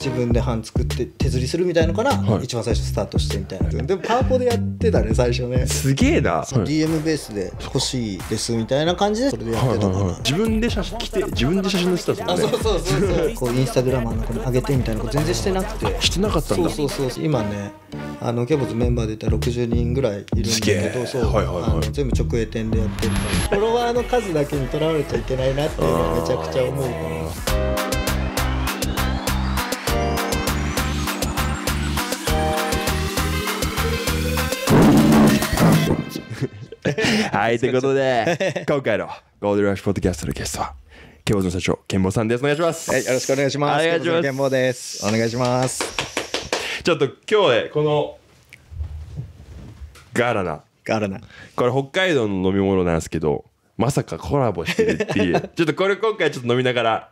自分で版作って手釣りするみたいのから、はい、一番最初スタートしてみたいなでもパワポでやってたね最初ねすげえな DM ベースで欲しいですみたいな感じでそれでやってたから、はいはい、自分で写真来て自分で写真載せたんでねそうそうそうそう こうインスタグラマーの子に上げてみたいなこと全然してなくてしてなかったんだそうそうそう今ねあのキャボズメンバーでいったら60人ぐらいいるんだけどそう、はいはいはい、全部直営店でやってるからフォロワーの数だけにとらわれちゃいけないなっていうのはめちゃくちゃ思うからはい、ということで、今回のゴールドラッシュポッドキャストのゲストは、ケボの社長、ケンボさんです。お願いします。はい、よろしくお願いします。お願いします。です。お願いします。ちょっと今日この、ガーラナ。ガーラナ。これ北海道の飲み物なんですけど、まさかコラボしてるっていう。ちょっとこれ今回ちょっと飲みながら、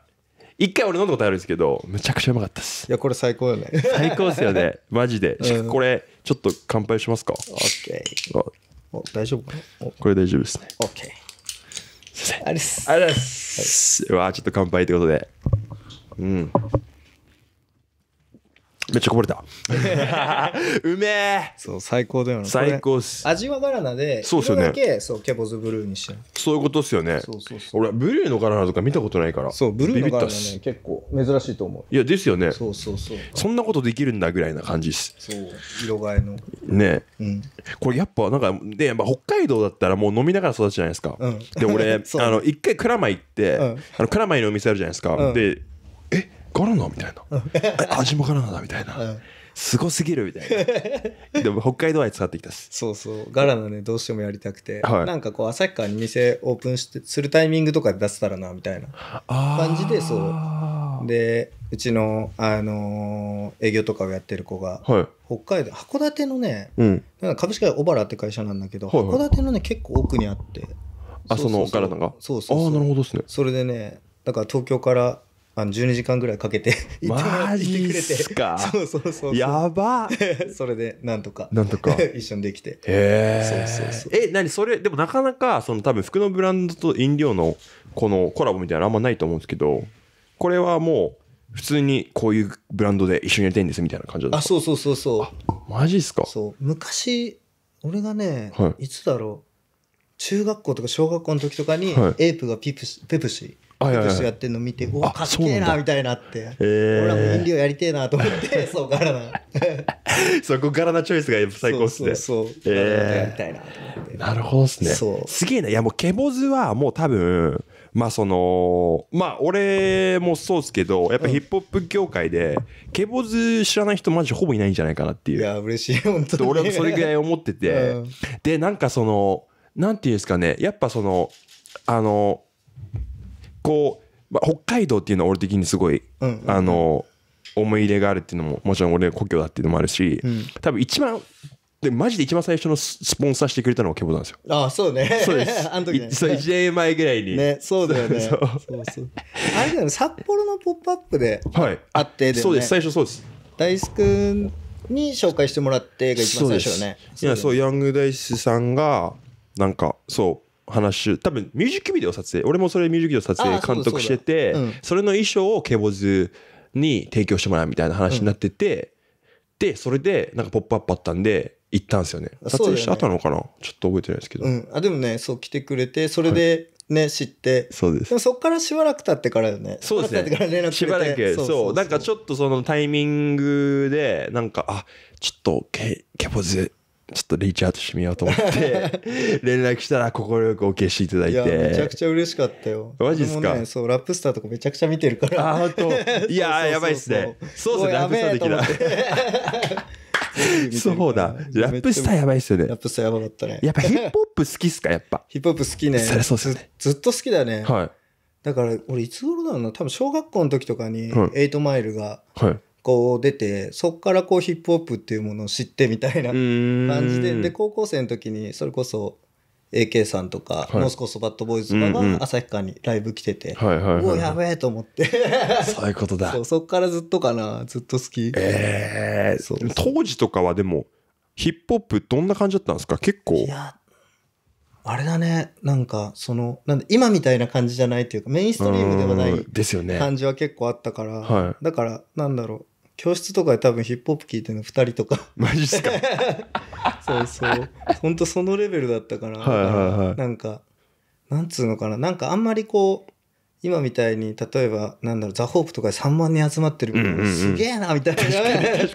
一回俺飲んだことあるんですけど、めちゃくちゃうまかったです。いや、これ最高よね。最高ですよね。マジで。これ、ちょっと乾杯しますか。オッケー。お大丈夫かなこれ大丈夫ですね。OK。すありがとうございます。はい、うわちょっと乾杯ということで。うん。めっちゃこぼれた。うめえ。そう、最高だよね。最高っす。味はガラナで、そうですよね。だけ、そう、ケボズブルーにしてる。そういうことっすよね。そうそうそう。俺、ブルーのガラナとか見たことないから。そう、ブルーのガラナね、結構珍しいと思う。いや、ですよね。そうそうそう。そんなことできるんだぐらいな感じっす。そう、色替えの。ねえ。うん、これやっぱ、なんか、で、やっぱ北海道だったらもう飲みながら育つじゃないですか。うん、で、俺、あの、一回蔵前行って、うん、あの、蔵前のお店あるじゃないですか。で、えガラナみたいな味もガラナだみたいな、うん、すごすぎるみたいな でも北海道愛使ってきたしそうそうガラナねどうしてもやりたくて、はい、なんかこう朝日川に店オープンしてするタイミングとかで出せたらなみたいな感じでそうでうちの、あのー、営業とかをやってる子が、はい、北海道函館のね、うん、なんか株式会社小原って会社なんだけど、はいはい、函館のね結構奥にあってあそのガラナがそうそうそうああなるほどですねそれでねだから東京からあの12時間ぐらいかけて 行ってそうそうそうやば それでなんとかなんとか一緒にできてへえそうそうそうえ何それでもなかなかその多分服のブランドと飲料のこのコラボみたいなのあんまないと思うんですけどこれはもう普通にこういうブランドで一緒にやりたいんですみたいな感じだったあそうそうそうそうマジっすかそう昔俺がね、はい、いつだろう中学校とか小学校の時とかに、はい、エイプがピプシペプシ私やってるの見て、おかっけえなみたいなって、俺らも飲料やりてえなと思って、そうガらな。そこガらなチョイスが最高っすね。そうそうやりたいなと思って。なるほどっすね。すげえな。いやもうケボズはもう多分、まあその、まあ俺もそうですけど、やっぱヒップホップ業界で、ケボズ知らない人マジほぼいないんじゃないかなっていう。いや、嬉しい、本当に。俺もそれぐらい思ってて、で、なんかその、なんていうんですかね、やっぱその、あの、こう、まあ、北海道っていうのは俺的にすごい、うんうん、あの思い入れがあるっていうのももちろん俺の故郷だっていうのもあるし、うん、多分一番でマジで一番最初のスポンサーしてくれたのはケボなんですよ。ああそうね。そうです。あの時ね。そう1年前ぐらいに。ねそうだよね。そうそうそうあれだよね札幌の「ポップアップであって、ねはい、そうです最初そうです。大輔君に紹介してもらってが一番最初だね。いやそうヤングダイスさんがなんかそう話多分ミュージックビデオ撮影俺もそれミュージックビデオ撮影監督しててそ,、それの衣装をケボズに提供してもらうみたいな話になってて、でそれでなんか「ポップアップあったんで行ったんですよね撮影したあったのかな、ちょっと覚えてないですけど、あでもねそう来てくれてそれで、ね、知って。そうです。でもそっからしばらく経ってからよね。そうですね。から連絡しばらく。そうなんかちょっとそのタイミングで、なんか、あ、ちょっと、ケ、ケボズちょっとリーチアウトしてみようと思って 連絡したら快くお消していただいてめちゃくちゃ嬉しかったよマジっすか、ね、そうラップスターとかめちゃくちゃ見てるからあ本当 いややばいっすねそうですねラップスターできなそうだ。ラップスターやばいっすよね。ラップスターやばかったね。やっぱヒップホップ好きっすかやっぱ。ヒップホップ好きね。そそうっすねず。ずっと好きだね。はい。だから、俺いつ頃だろうな。多分小学校の時とかに、エイトマイルが、はい。こう出てそこからこうヒップホップっていうものを知ってみたいな感じでで高校生の時にそれこそ AK さんとか、はい、モスコスバットボーイズとかが旭川にライブ来てて、はいはいはい、もうやべえと思ってそういうことだそっからずっとかなずっと好きええー、当時とかはでもヒップホップどんな感じだったんですか結構いやあれだねなんかそのなん今みたいな感じじゃないっていうかメインストリームではない感じは結構あったから、はい、だからなんだろう教室とかで多分ヒップホップ聴いてるの2人とかマジっすか そうそうほんとそのレベルだったからはいはいはいなんかなんつうのかななんかあんまりこう今みたいに例えばなんだろうザ・ホープとかで3万人集まってる、すげえなみたいな確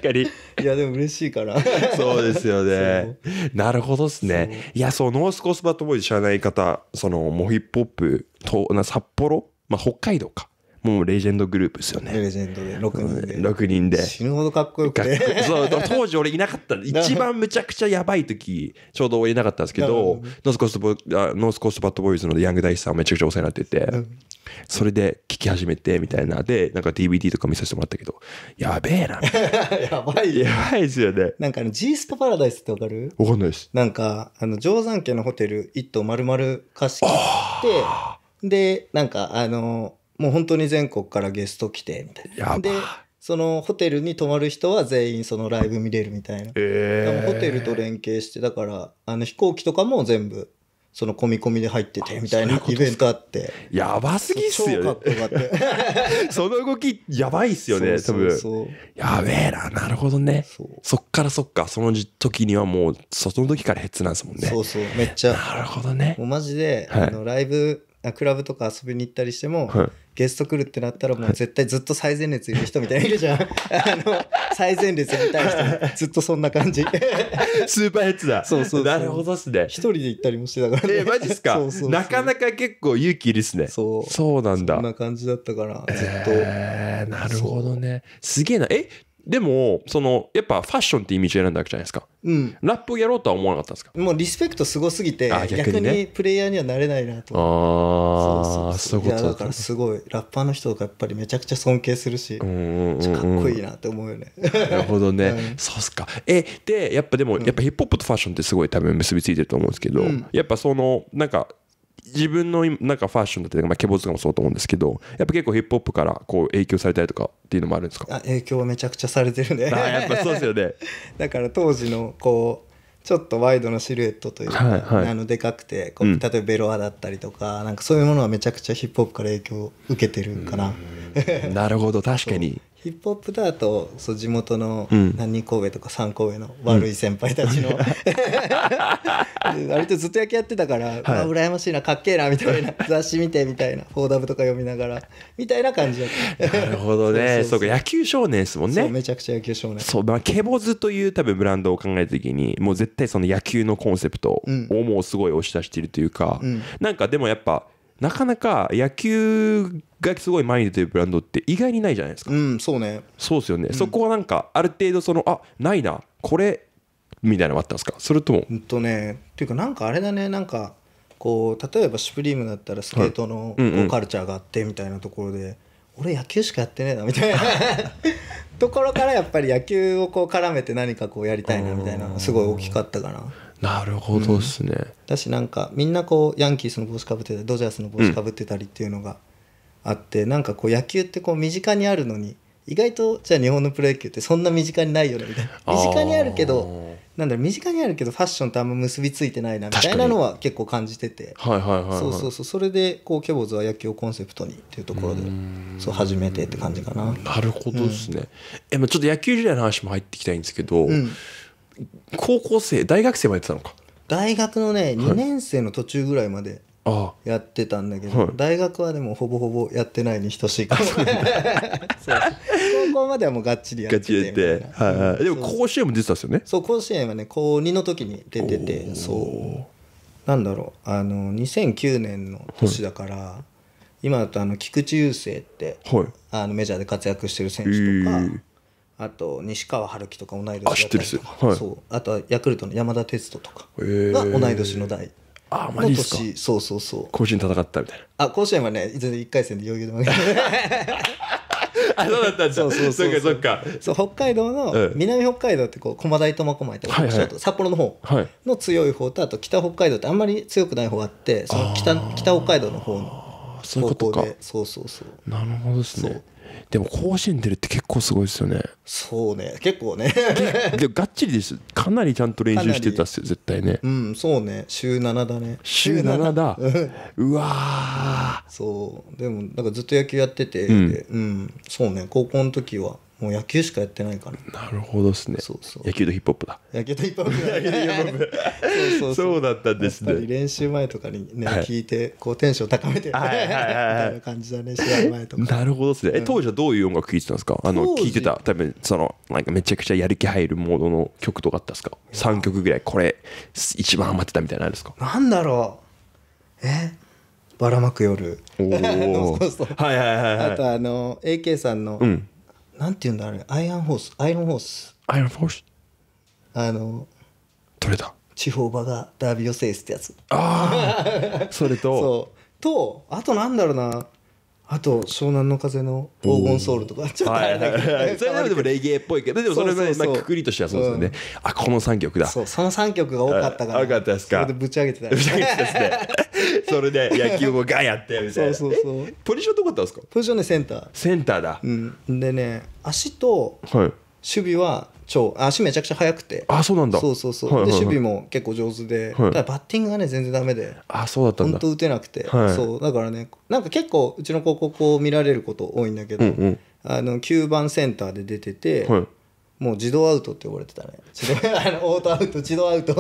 かにいやでも嬉しいからそうですよねなるほどっすねいやそうノースコースバットボーイ知らない方そのもうヒップホップとな札幌まあ北海道かもうレジェンドグループですよね。レジェンドで、6人で。6人で。死ぬほどかっこよくて。そう、当時俺いなかった。一番むちゃくちゃやばい時、ちょうど俺いなかったんですけど、ノースコーストボあノースコーストバッドボーイズのヤングダイスさんめちゃくちゃお世話になってて、それで聞き始めてみたいな。で、なんか DVD とか見させてもらったけど、やべえな。やばい。やばいですよね。なんかあの、ジーストパラダイスってわかるわかんないです。なんか、あの、定山家のホテル一棟丸々貸し切って、で、なんかあの、もう本当に全国からゲスト来てみたいな。でそのホテルに泊まる人は全員そのライブ見れるみたいな、えー、ホテルと連携してだからあの飛行機とかも全部その込み込みで入っててみたいなイベントあってやばすぎっすよね その動きやばいっすよね多分やべえななるほどねそっからそっかその時にはもうその時からヘッツなんですもんねそうそうめっちゃなるほどねもうマジで、はい、あのライブクラブとか遊びに行ったりしても、はい、ゲスト来るってなったらもう絶対ずっと最前列いる人みたいないるじゃん あの最前列に対してずっとそんな感じ スーパーヘッズだそうそうなるほどっすね一人で行ったりもしてたからねえー、マジっすかなかなか結構勇気いるっすねそうそうなんだそんな感じだったからずっとえー、なるほどねすげえなえでも、その、やっぱファッションって意味道を選んだわけじゃないですか。うん。ラップをやろうとは思わなかったんですかもうリスペクトすごすぎて、逆に,、ね、逆にプレイヤーにはなれないなと。ああ、そういうことだ。だからすごい、ラッパーの人とかやっぱりめちゃくちゃ尊敬するし、うんうん、うん、かっこいいなって思うよね。なるほどね。うん、そうっすか。え、で、やっぱでも、やっぱヒップホップとファッションってすごい多分結びついてると思うんですけど、うん、やっぱその、なんか、自分のなんかファッションだったり、まあ、ケボズとかもそうと思うんですけどやっぱ結構ヒップホップからこう影響されたりとかっていうのもあるんですかあ影響はめちゃくちゃされてるね やっぱそうですよね だから当時のこうちょっとワイドなシルエットというか、はいはい、あのでかくてこう、例えばベロアだったりとかなんかそういうものはめちゃくちゃヒップホップから影響を受けてるかな、なるほど確かに ヒップホップだとそう地元の何神戸とか三神戸の悪い先輩たちの、うん、割とずっと野球やってたから、はい、羨ましいなかっけえなみたいな 雑誌見てみたいなフォーダブ」とか読みながらみたいな感じだったなるほどねそうか野球少年ですもんねめちゃくちゃ野球少年そうまあケボズという多分ブランドを考えた時にもう絶対その野球のコンセプトをもうすごい押し出しているというか、うん、なんかでもやっぱなかなか野球がすごい前に出てるブランドって意外にないじゃないですか。うん、そうね。そうですよね。うん、そこはなんかある程度そのあないなこれみたいなのあったんですか。それとも。うんとね。っていうかなんかあれだねなんかこう例えばシュプリームだったらスケートのカルチャーがあってみたいなところで。うんうん俺野球しかやってねえなみたいな ところからやっぱり野球をこう絡めて何かこうやりたいなみたいなすごい大きかったかななるほどですね、うん、だしなんかみんなこうヤンキースの帽子かぶってたりドジャースの帽子かぶってたりっていうのがあって、うん、なんかこう野球ってこう身近にあるのに意外とじゃあ日本のプロ野球ってそんな身近にないよねみたいな身近にあるけどなんだろう身近にあるけどファッションとあんま結びついてないなみたいなのは結構感じててそうそうそうそれでこうケボーズは野球をコンセプトにっていうところでそう始めてって感じかななるほどですね、うん、えちょっと野球時代の話も入ってきたいんですけど、うん高校生大学生までやってたのか大学のね2年生の途中ぐらいまでやってたんだけど、はい、大学はでもほぼほぼやってないに等しいから 高校まではもうがっちりやっててはいはい、でも甲子園も出てたんですよねそう甲子園はね高2の時に出ててそうなんだろうあの2009年の年だから、はい、今だとあの菊池雄星って、はい、あのメジャーで活躍してる選手とかあと西川春樹とか同い年だったりとか、はい、そうあとはヤクルトの山田哲人とかが同い年の代。ああマジですかそうそうそう甲子園戦ったみたいなあ甲子園はね全然1回戦で余裕で負けた あそうだったんだそうそうそうそうかそう北海道の、南北海道ってこう駒大苫小牧とか、はいはい、札幌の方の強い方とあと北北海道ってあんまり強くない方があってその北北北海道の方の高校でそうそうそうなるほどですねでも甲子園出るって結構すごいですよねそうね結構ね でもがっちりですかなりちゃんと練習してたっすよ絶対ねうんそうね週7だね週7だ うわそうでもなんかずっと野球やってて、うん、うん、そうね高校の時はもう野球しかやってないからなるほどですねそうそう野球とヒップホップだ野球とヒップホップそうそうそうだったんですね練習前とかにね、はい、聞いてこうテンション高めて、はいはいはい、みたいな感じだね試合前とかなるほどですね、え当時はどういう音楽聴いてたんですかあの聞いてた多分そのなんかめちゃくちゃやる気入るモードの曲とかあったんですか3曲ぐらいこれ一番ハマってたみたいなんですかなんだろうえばらまく夜 はいはいはい、はい、あとあの AK さんの、うんなんていうんだあれアイアンホースアイロンホースアイロンフースあの取れた地方場がダービーを制すってやつああそれと そうとあとなんだろうなあと湘南の風の黄金ソウルとかちょっとあれだけど、はいはい、それでもレゲエっぽいけどでもそれぐらいまあくくりとしてはそうですよね、うん、あこの3曲だそうその3曲が多かったからかったですかそれでぶち上げてたぶち上げてたですね それで野球もガンやってみたいなそうそうそうポジションどこだったんですかポジションねセンターセンターだ、うん、でね足と守備は超足めちゃくちゃ速くてあそうなんだそうそうそう、で守備も結構上手で、ただバッティングがね全然ダメであそうだったんだ本打てなくて、そうだからねなんか結構うちの高校こう見られること多いんだけど、あの9番センターで出てて、もう自動アウトって呼ばれてたね自動あのオートアウト自動アウトう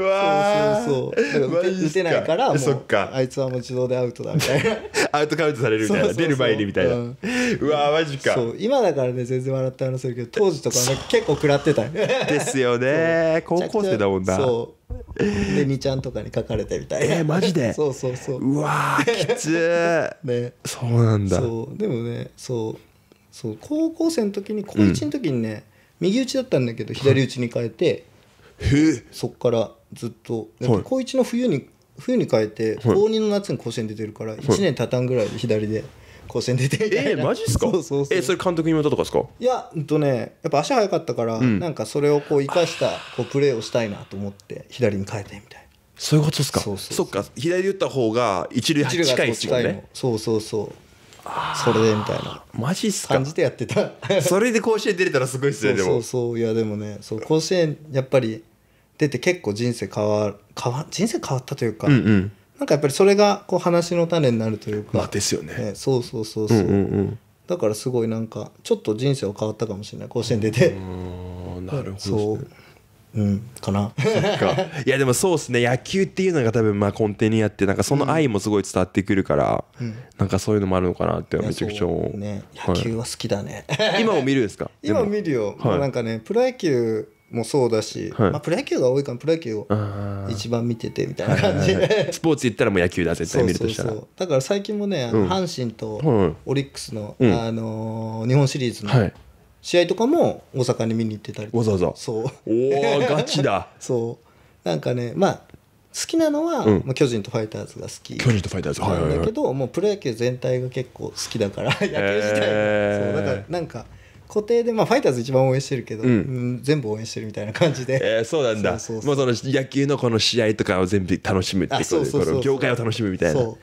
わそうそうそうだから打て打てないからもそっうかあいつはもう自動でアウトだみたいな アウトカウントされるみたいなそうそうそう出る前にみたいな、ううわーマジかそう今だからね全然笑って話せるけど当時とかね 結構食らってたねですよね高校生だもんなそうで2ちゃんとかに書かれてみたいなえーマジでそうそうそううわーきつー ねそうなんだそうでもねそうそう高校生の時に高1の時にね、右打ちだったんだけど左打ちに変えて、そっからずっとっ高1の冬に冬に変えて、高2の夏に甲子園出てるから1年たたんぐらいで左で。甲子園出てえー、マジっすか そうそうそうえー、それ監督に言われたとかですかいやうんとねやっぱ足速かったから、うん、なんかそれをこう生かしたこうプレーをしたいなと思って左に変えてみたいなそういうことっすかそうそうそっか左打った方が一塁近いですもんねそうそうそうそれでみたいなマジっすか感じでやってた それで甲子園出れたらすごいっすねでもそうそういやでもねそう甲子園やっぱり出て結構人生変わ変わ人生変わったというか、うんうん、なんかやっぱりそれがこう話の種になるというか、まあ、ですよね、ね、そうそうそうそううんうんうんだからすごいなんかちょっと人生は変わったかもしれない甲子園出てなるほど、ね、うん、かな いやでもそうっすね野球っていうのが多分まあ根底にあってなんかその愛もすごい伝わってくるから、うん、なんかそういうのもあるのかなってめちゃくちゃ思う、ね、野球は好きだね、はい、今も見るんですか 今見るよ、はい、なんかねプロ野球もそうだし、はい、まあ、プロ野球が多いからプロ野球を一番見ててみたいな感じで、はいはいはい、スポーツ言ったらもう野球だ絶対見るとしたらだから最近もね、阪神とオリックスの、うん、あのー、日本シリーズの、はい試合とかも大阪に見に行ってたりわざわざそうおおガチだ そうなんかねまあ好きなのは、うん、まあ、巨人とファイターズが好き巨人とファイターズはいだけどもうプロ野球全体が結構好きだから 野球自体が、えー、そうだからなんか固定で、まあ、ファイターズ一番応援してるけど、うん、全部応援してるみたいな感じで、えー、そうなんだその野球のこの試合とかを全部楽しむってことで業界を楽しむみたいなそう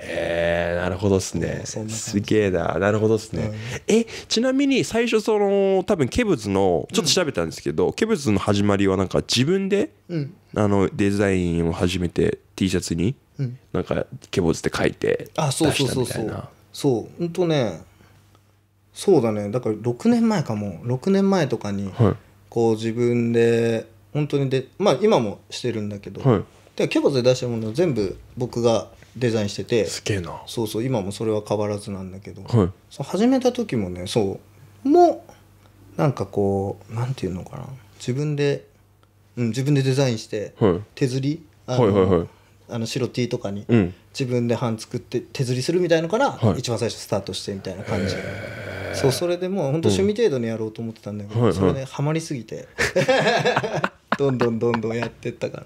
えー、なるほどっすねすげえななるほどっすね、うん、えちなみに最初その多分ケブズのちょっと調べたんですけど、うん、ケブズの始まりはなんか自分で、うん、あのデザインを始めて T シャツに、うん、なんかケブズって書いて出したみたいなそうほんとねそうだねだから6年前かも6年前とかに、はい、こう自分で本当にでまあ今もしてるんだけど、はい、でケボズで出したもの全部僕がデザインしててすげえなそうそう今もそれは変わらずなんだけど、はい、そう始めた時もねそうもなんかこうなんていうのかな自分で、うん、自分でデザインして、はい、手刷りはいはいはいあの白 T とかに自分で版作って手刷りするみたいのから一番最初スタートしてみたいな感じ、そうそれでもう本当趣味程度にやろうと思ってたんだけど、それでハマりすぎてどんどんどんどんやってったから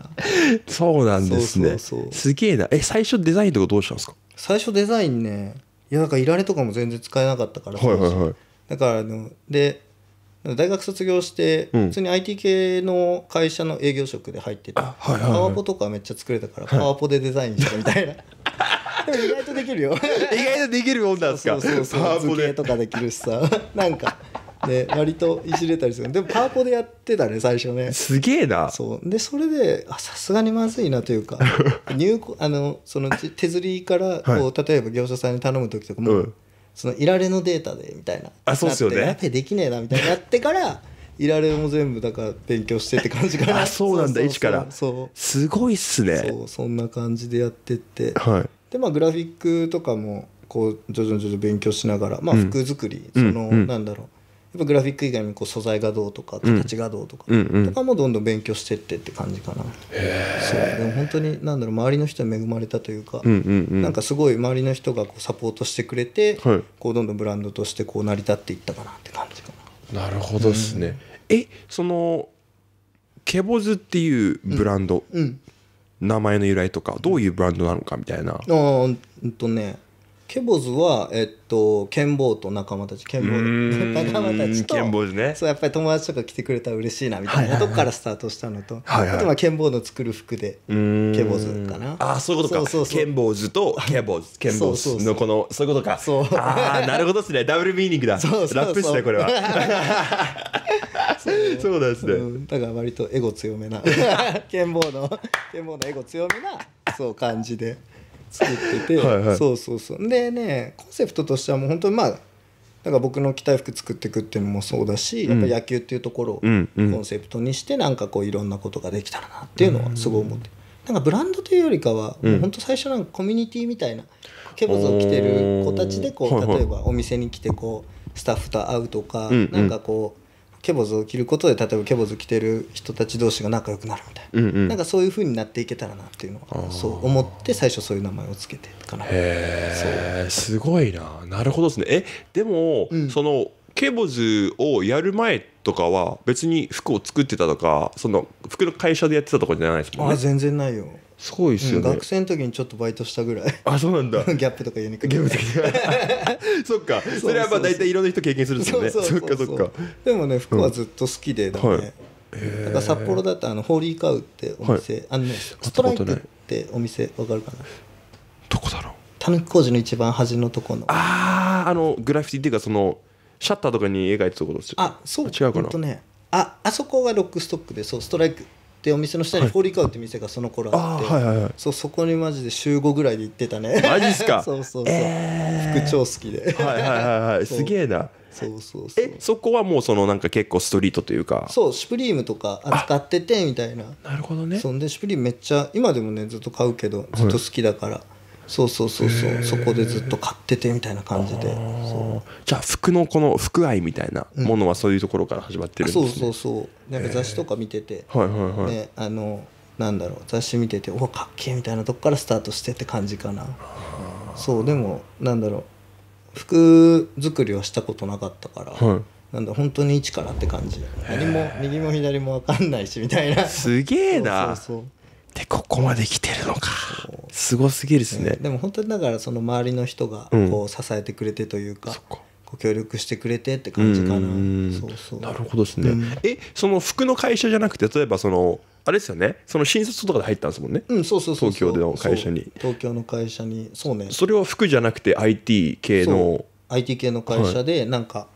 そうなんですねすげえなえ最初デザインとかどうしたんですか最初デザインねいやなんかいられとかも全然使えなかったから、はいはいはい、だからあので大学卒業して、普通に IT 系の会社の営業職で入ってて、はいパワポとかめっちゃ作れたから、パワポでデザインしたみたいな意外とできるよ 意外とできるもんなんですかそうそうそう図形とかできるしさなんかね、割といじれたりするでもパーポでやってたね最初ねすげえなそうでそれでさすがにまずいなというか 入あのその手釣りからこう、はい、例えば業者さんに頼む時とかも、うん、そのいられのデータでみたいなあそうですよねやべできねえなみたいなやってからいられも全部だから勉強してって感じかなあそうなんだ一からそうすごいっすねそうそんな感じでやってって、はい、でまあグラフィックとかもこう徐々に徐々に勉強しながらまあ服作り、うん、その、うん、なんだろうやっぱグラフィック以外にこう素材がどうとか形がどうとか、とかもどんどん勉強してってって感じかな、うん、そうでも本当になんだろう周りの人に恵まれたというか、なんかすごい周りの人がこうサポートしてくれて、はい、こうどんどんブランドとしてこう成り立っていったかなって感じかな。なるほどですね、うん、えそのケボズっていうブランド、うん、名前の由来とかどういうブランドなのかみたいな。あうんとねケボズは、えっと、剣坊と仲間たち、剣坊仲間たちと、剣坊ね、そうやっぱり友達とか来てくれたら嬉しいなみたいなとこからスタートしたのと、はいはい、あとは剣坊の作る服で、ケボズかな。ああ、そういうことか。そうそう剣坊ズとケボズ、剣坊ズのこの、そういうことか。そうああ、なるほどですね。ダブルミーニングだ。そうそうラップですね、これは。そうですね、うん、だから割とエゴ強めな 剣坊の剣坊のエゴ強めなそう感じで。作っててはい、そうそうそうでねコンセプトとしてはもう本当にまあんか僕の着たい服作っていくっていうのもそうだし、やっぱ野球っていうところをコンセプトにしてなんかこういろんなことができたらなっていうのはすごい思って、なんかブランドというよりかは、うん、本当最初なんかコミュニティみたいなケボズを着てる子たちでこう例えばお店に来てこうスタッフと会うとか、うなんかこうケボズを着ることで例えばケボズ着てる人たち同士が仲良くなるみたいなうんうん、なんかそういうふうになっていけたらなっていうのはそう思って最初そういう名前をつけてかなへえすごいななるほどですねえでも、うん、そのケボズをやる前とかは別に服を作ってたとかその服の会社でやってたとかじゃないですもんねあ全然ないよすごいですよね、うん、学生の時にちょっとバイトしたぐらいあそうなんだ ギャップとかユにクロギャップとか そっかそれはまあ大体いろんな人経験するんですよねそっかそっかでもね服はずっと好きでだね、うんはい札幌だとあのホーリーカウってお店、はい、あのねストライクってお店わかるかなどこだろうたぬき工事の一番端のとこのあああのグラフィティっていうかそのシャッターとかに描いてたことですよあそう違うかな、とね、ああそこがロックストックでそうストライクでお店の下にフォーリーカウって店がその頃あって、はいはいはい、そうそこにマジで週5ぐらいで行ってたねマジっすか そうそうそう、えー、服超好きではいはいはいはい すげえなそうそうそうえそこはもうそのなんか結構ストリートというかそうシュプリームとか扱っててみたいななるほどねそんでシュプリームめっちゃ今でもねずっと買うけどずっと好きだから、はいそうそうそうそうそこでずっと買っててみたいな感じでじゃあ服のこの服愛みたいなものはそういうところから始まってるんですね、うん、そうそうそうなんか雑誌とか見てて、はいはいはい、ね、あのなんだろう雑誌見てておかっけえみたいなとこからスタートしてって感じかなそうでもなんだろう服作りはしたことなかったから、はい、なんだ本当に一からって感じ何も右も左も分かんないしみたいなすげえなそうそうそうでここまで来てるのかすごすぎるですね、でも本当にだからその周りの人がこう支えてくれてというか、ご協力してくれてって感じかなそうそうなるほどですね、うん、えその服の会社じゃなくて例えばそのあれですよねその新卒とかで入ったんですもんねうんそうそうそう東京の会社に東京の会社にそうねそれは服じゃなくて IT 系の IT 系の会社でなんか、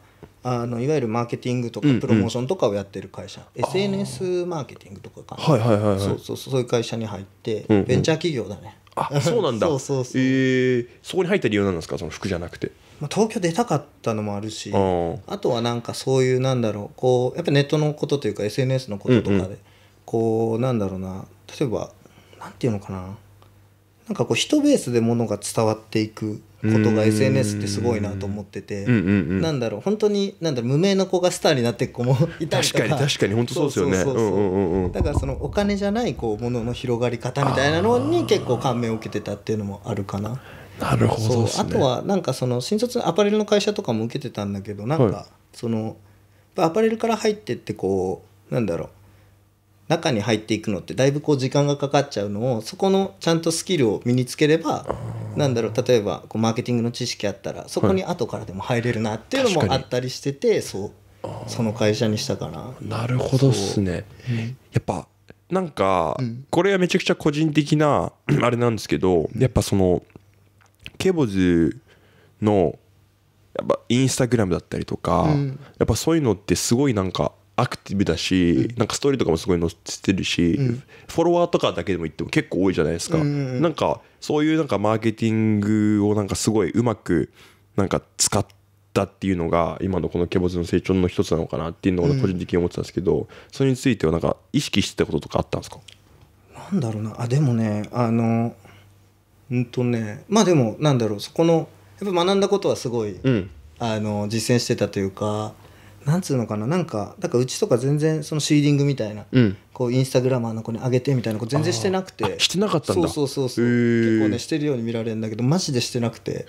あのいわゆるマーケティングとかプロモーションとかをやってる会社、うんうん、SNS マーケティングとかかはいはいはい、そうそうそういう会社に入って、うんうん、ベンチャー企業だねあそうなんだ そうそうそう、えー、そこに入った理由なんですかその服じゃなくて、まあ、東京出たかったのもあるしあとはなんかそういうなんだろうこうやっぱネットのことというか SNS のこととかで、うんうん、こうなんだろうな例えばなんていうのかななんかこう人ベースでものが伝わっていくことが SNS ってすごいなと思ってて、うんうんうん、なんだろう本当になんだろう無名の子がスターになっていく子もいたりとか確かに確かに本当そうですよねそうそうだからそのお金じゃないこうものの広がり方みたいなのに結構感銘を受けてたっていうのもあるかななるほど、ね、あとはなんかその新卒のアパレルの会社とかも受けてたんだけどなんかその、アパレルから入ってってこうなんだろう中に入っていくのってだいぶこう時間がかかっちゃうのをそこのちゃんとスキルを身につければなんだろう例えばこうマーケティングの知識あったらそこに後からでも入れるなっていうのもあったりしててそうその会社にしたかな。なるほどっすね、やっぱなんかこれはめちゃくちゃ個人的な あれなんですけどやっぱそのケボズのやっぱインスタグラムだったりとかやっぱそういうのってすごいなんかアクティブだし、なんかストーリーとかもすごい載せてるし、うん、フォロワーとかだけでも言っても結構多いじゃないですか、うんうん、なんかそういうなんかマーケティングをなんかすごいうまくなんか使ったっていうのが今のこのケボズの成長の一つなのかなっていうのを個人的に思ってたんですけど、うん、それについてはなんか意識してたこととかあったんですかなんだろうなあでもねあのうんとねまあでもなんだろうそこのやっぱ学んだことはすごい、うん、あの実践してたというか。なんつうのかななんかだからうちとか全然そのシーリングみたいな、うん、こうインスタグラマーの子にあげてみたいなこと全然してなくてしてなかったんだそうそうそう結構ねしてるように見られるんだけどマジでしてなくて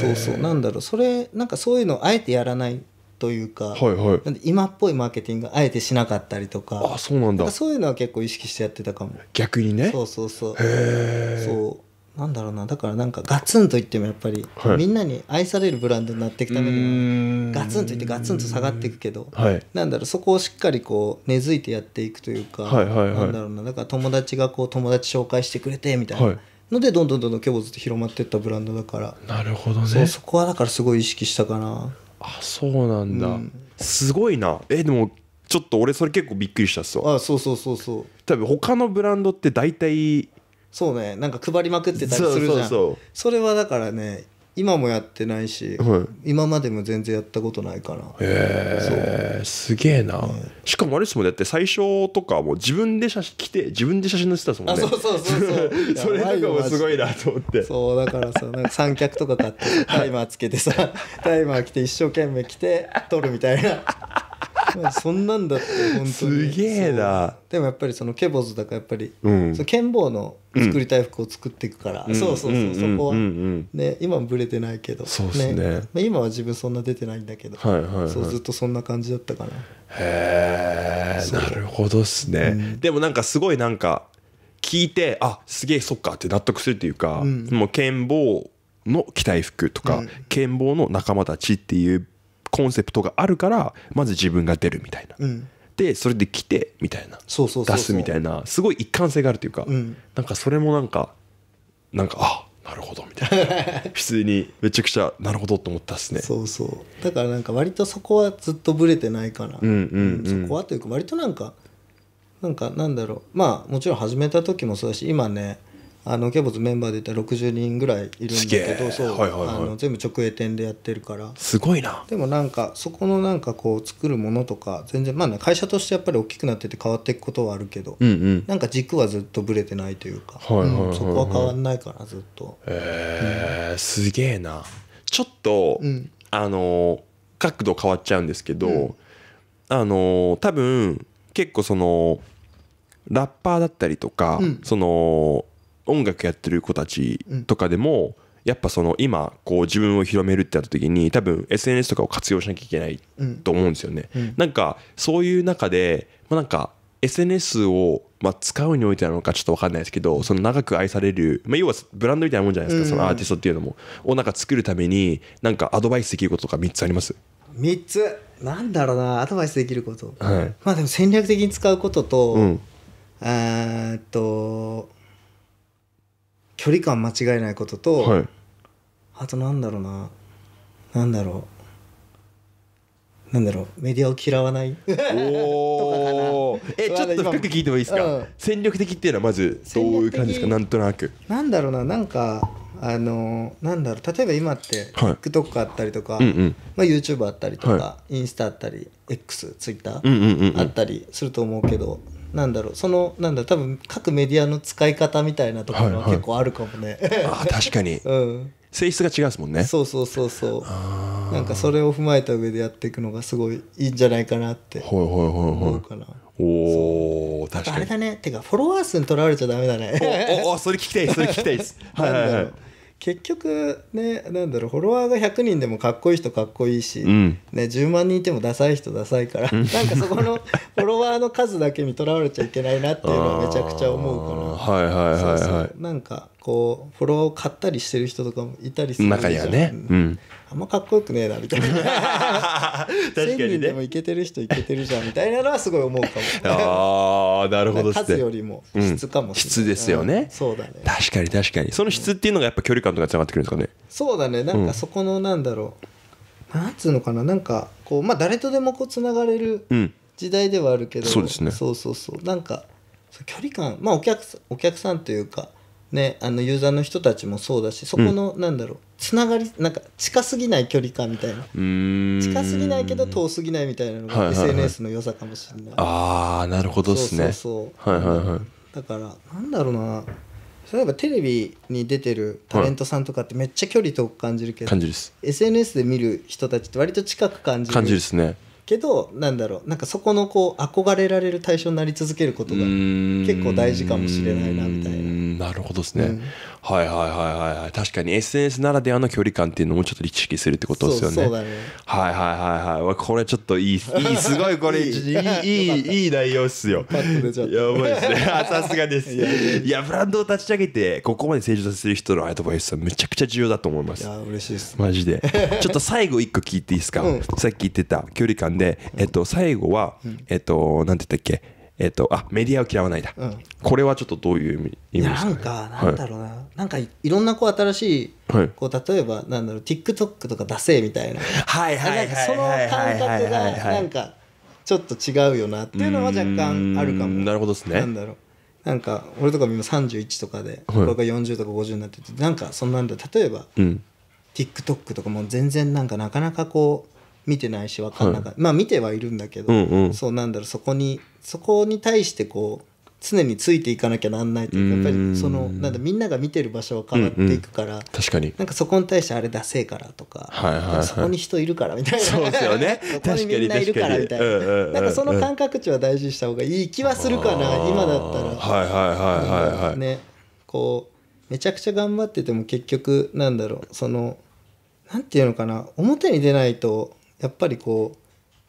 そうそうなんだろうそれなんかそういうのあえてやらないというか、はいはい、今っぽいマーケティングあえてしなかったりとかあそうなんだそういうのは結構意識してやってたかも逆にねそうそうそうそうなんだろうなだからなんかガツンと言ってもやっぱり、はい、みんなに愛されるブランドになっていくためにはガツンと言ってガツンと下がっていくけど、はい、なんだろうそこをしっかりこう根付いてやっていくというか、はいはいはい、なんだろうなだから友達がこう友達紹介してくれてみたいな。のでどんどんどんどんケボズって広まっていったブランドだからなるほどねそこはだからすごい意識したかなあそうなんだ、うん、すごいなえでもちょっと俺それ結構びっくりしたっすわあそうそうそうそう多分他のブランドって大体そうねなんか配りまくってたりするじゃんそれはだからね今もやってないし、はい、今までも全然やったことないからへえすげえな、うん、しかもあれですもんねって最初とかも自分で写真来て自分で写真載せたもんねそうそうそうそう それとかもすごいなと思ってそうだからさなんか三脚とか買って タイマーつけてさタイマー来て一生懸命来て撮るみたいなま あそんなんだって本当にすげえなでもやっぱりそのケボズだからやっぱり、うん、その剣棒の作りたい服を作っていくから、うん、そうそうそう、うん、そこは、うん、ね今はブレてないけどそうですね、ね、今は自分そんな出てないんだけど、はいはい、はい、そうずっとそんな感じだったかなへえなるほどっすね、でもなんかすごいなんか聞いてあすげえそっかって納得するっていうか、もう剣棒の着たい服とか、剣棒の仲間たちっていうコンセプトがあるからまず自分が出るみたいな、うん、でそれで来てみたいな出すみたいなすごい一貫性があるというか、うん、なんかそれもなんかなんかあなるほどみたいな 普通にめちゃくちゃなるほどと思ったっすねそうそうだからなんか割とそこはずっとブレてないから、うんうん、そこはというか割となんかなんかなんだろうまあもちろん始めた時もそうだし今ねあのャボズメンバーで言ったら60人ぐらいいるんだけどあの全部直営店でやってるからすごいなでもなんかそこのなんかこう作るものとか全然まあ、ね、会社としてやっぱり大きくなってて変わっていくことはあるけど、うんうん、なんか軸はずっとぶれてないというか、そこは変わんないからずっとへえーうん、すげえなちょっと、うん、あの角度変わっちゃうんですけど、うん、あの多分結構そのラッパーだったりとか、その音楽やってる子たちとかでも、やっぱその今こう自分を広めるってなった時に多分 SNS とかを活用しなきゃいけないと思うんですよね。うんうん、なんかそういう中で、まあ、なんか SNS をまあ使うにおいてなのかちょっと分かんないですけどその長く愛される、まあ、要はブランドみたいなもんじゃないですか、そのアーティストっていうのもをなんか作るためになんかアドバイスできることとか3つあります3つなんだろうなアドバイスできること、はい、まあでも戦略的に使うことと、うん、えっと距離感間違えないことと、はい、あとなんだろうななんだろうなんだろうメディアを嫌わないおえちょっと深く聞いてもいいですか、うん、戦力的っていうのはまずどういう感じですかなんとなくなんだろうななんかあのー、なんだろう例えば今って TikTok あったりとか、はいうんうん、まあ、YouTube あったりとか、はい、インスタあったり XTwitter、うんうん、あったりすると思うけどなんだろうそのなんだ多分各メディアの使い方みたいなところは結構あるかもね、はいはい、あ確かに、うん、性質が違うですもんねそうそうそうそうなんかそれを踏まえた上でやっていくのがすごいいいんじゃないかなって思うかな、おお確かにあれだねてかフォロワー数にとらわれちゃダメだねおおそれ聞きたいそれ聞きたいです はいはい、はい結局ねなんだろうフォロワーが100人でもかっこいい人かっこいいし、うん、ね、10万人いてもダサい人ダサいから、なんかそこの フォロワーの数だけにとらわれちゃいけないなっていうのはめちゃくちゃ思うからはいはいはいはい、そうそうなんかこうフォロワーを買ったりしてる人とかもいたりする中にはね、うん、あんまかっこよくねえなみたいな 確かに、ね、人でもいけてる人いけてるじゃんみたいなのはすごい思うかもああなるほど数よりも質かも、うん、質ですよね、うん、そうだね確かに確かにその質っていうのがやっぱ距離感とかつながってくるんですかね、そうだねなんかそこのなんだろう、うん、なんつうのかななんかこうまあ誰とでもこうつながれる時代ではあるけど、そうですねそうそうそうなんか距離感まあお客お客さんというかね、あのユーザーの人たちもそうだしそこの、なんだろうつながりなんか近すぎない距離感みたいな近すぎないけど遠すぎないみたいなのが SNS の良さかもしれない、ああなるほどですねそうはいはいはいだからなんだろうな例えばテレビに出てるタレントさんとかってめっちゃ距離遠く感じるけど、はい、感じる SNS で見る人たちって割と近く感じる感じですねけどなんだろうなんかそこのこう憧れられる対象になり続けることが結構大事かもしれないなみたいななるほどですね、うん、はいはいはいはい確かに SNS ならではの距離感っていうのもちょっと意識するってことですよねそうだねはいはいはいはいこれちょっといいいいすごいこれ いいいいいい内容っすよやばいですね さすがですいやブランドを立ち上げてここまで成長させる人のアドバイスはめちゃくちゃ重要だと思いますいや嬉しいですマジでちょっと最後一個聞いていいですか、うん、さっき言ってた距離感んで、えっと、最後は、えっと、なんて言ったっけ、えっと、あメディアを嫌わないだ、うん、これはちょっとどういう意味ですか、ね、なんかなんだろうな、はい、なんかいろんなこう新しい、はい、こう例えばなんだろう TikTok とか出せみたいなはいはいはいその感覚がなんかちょっと違うよなっていうのは若干あるかもなるほどですねなんだろうなんか俺とか今31とかで、はが40とか50になっててなんかそんなんだ例えば、TikTok とかも全然なんかなかなかこう見てないし分かんなかった、はい、まあ見てはいるんだけど、うんうん、そうなんだろうそこにそこに対してこう常についていかなきゃなんないというかやっぱりそのなんだみんなが見てる場所は変わっていくから、うんうん、確かになんかそこに対してあれダセえからとか,、はいはいはい、そこに人いるからみたいなそうですよね そこにみんないるからみたいな、うんうん、なんかその感覚値は大事にした方がいい気はするかな今だったらはいはいはいはいはいねこうめちゃくちゃ頑張ってても結局なんだろうそのなんていうのかな表に出ないとやっぱりこう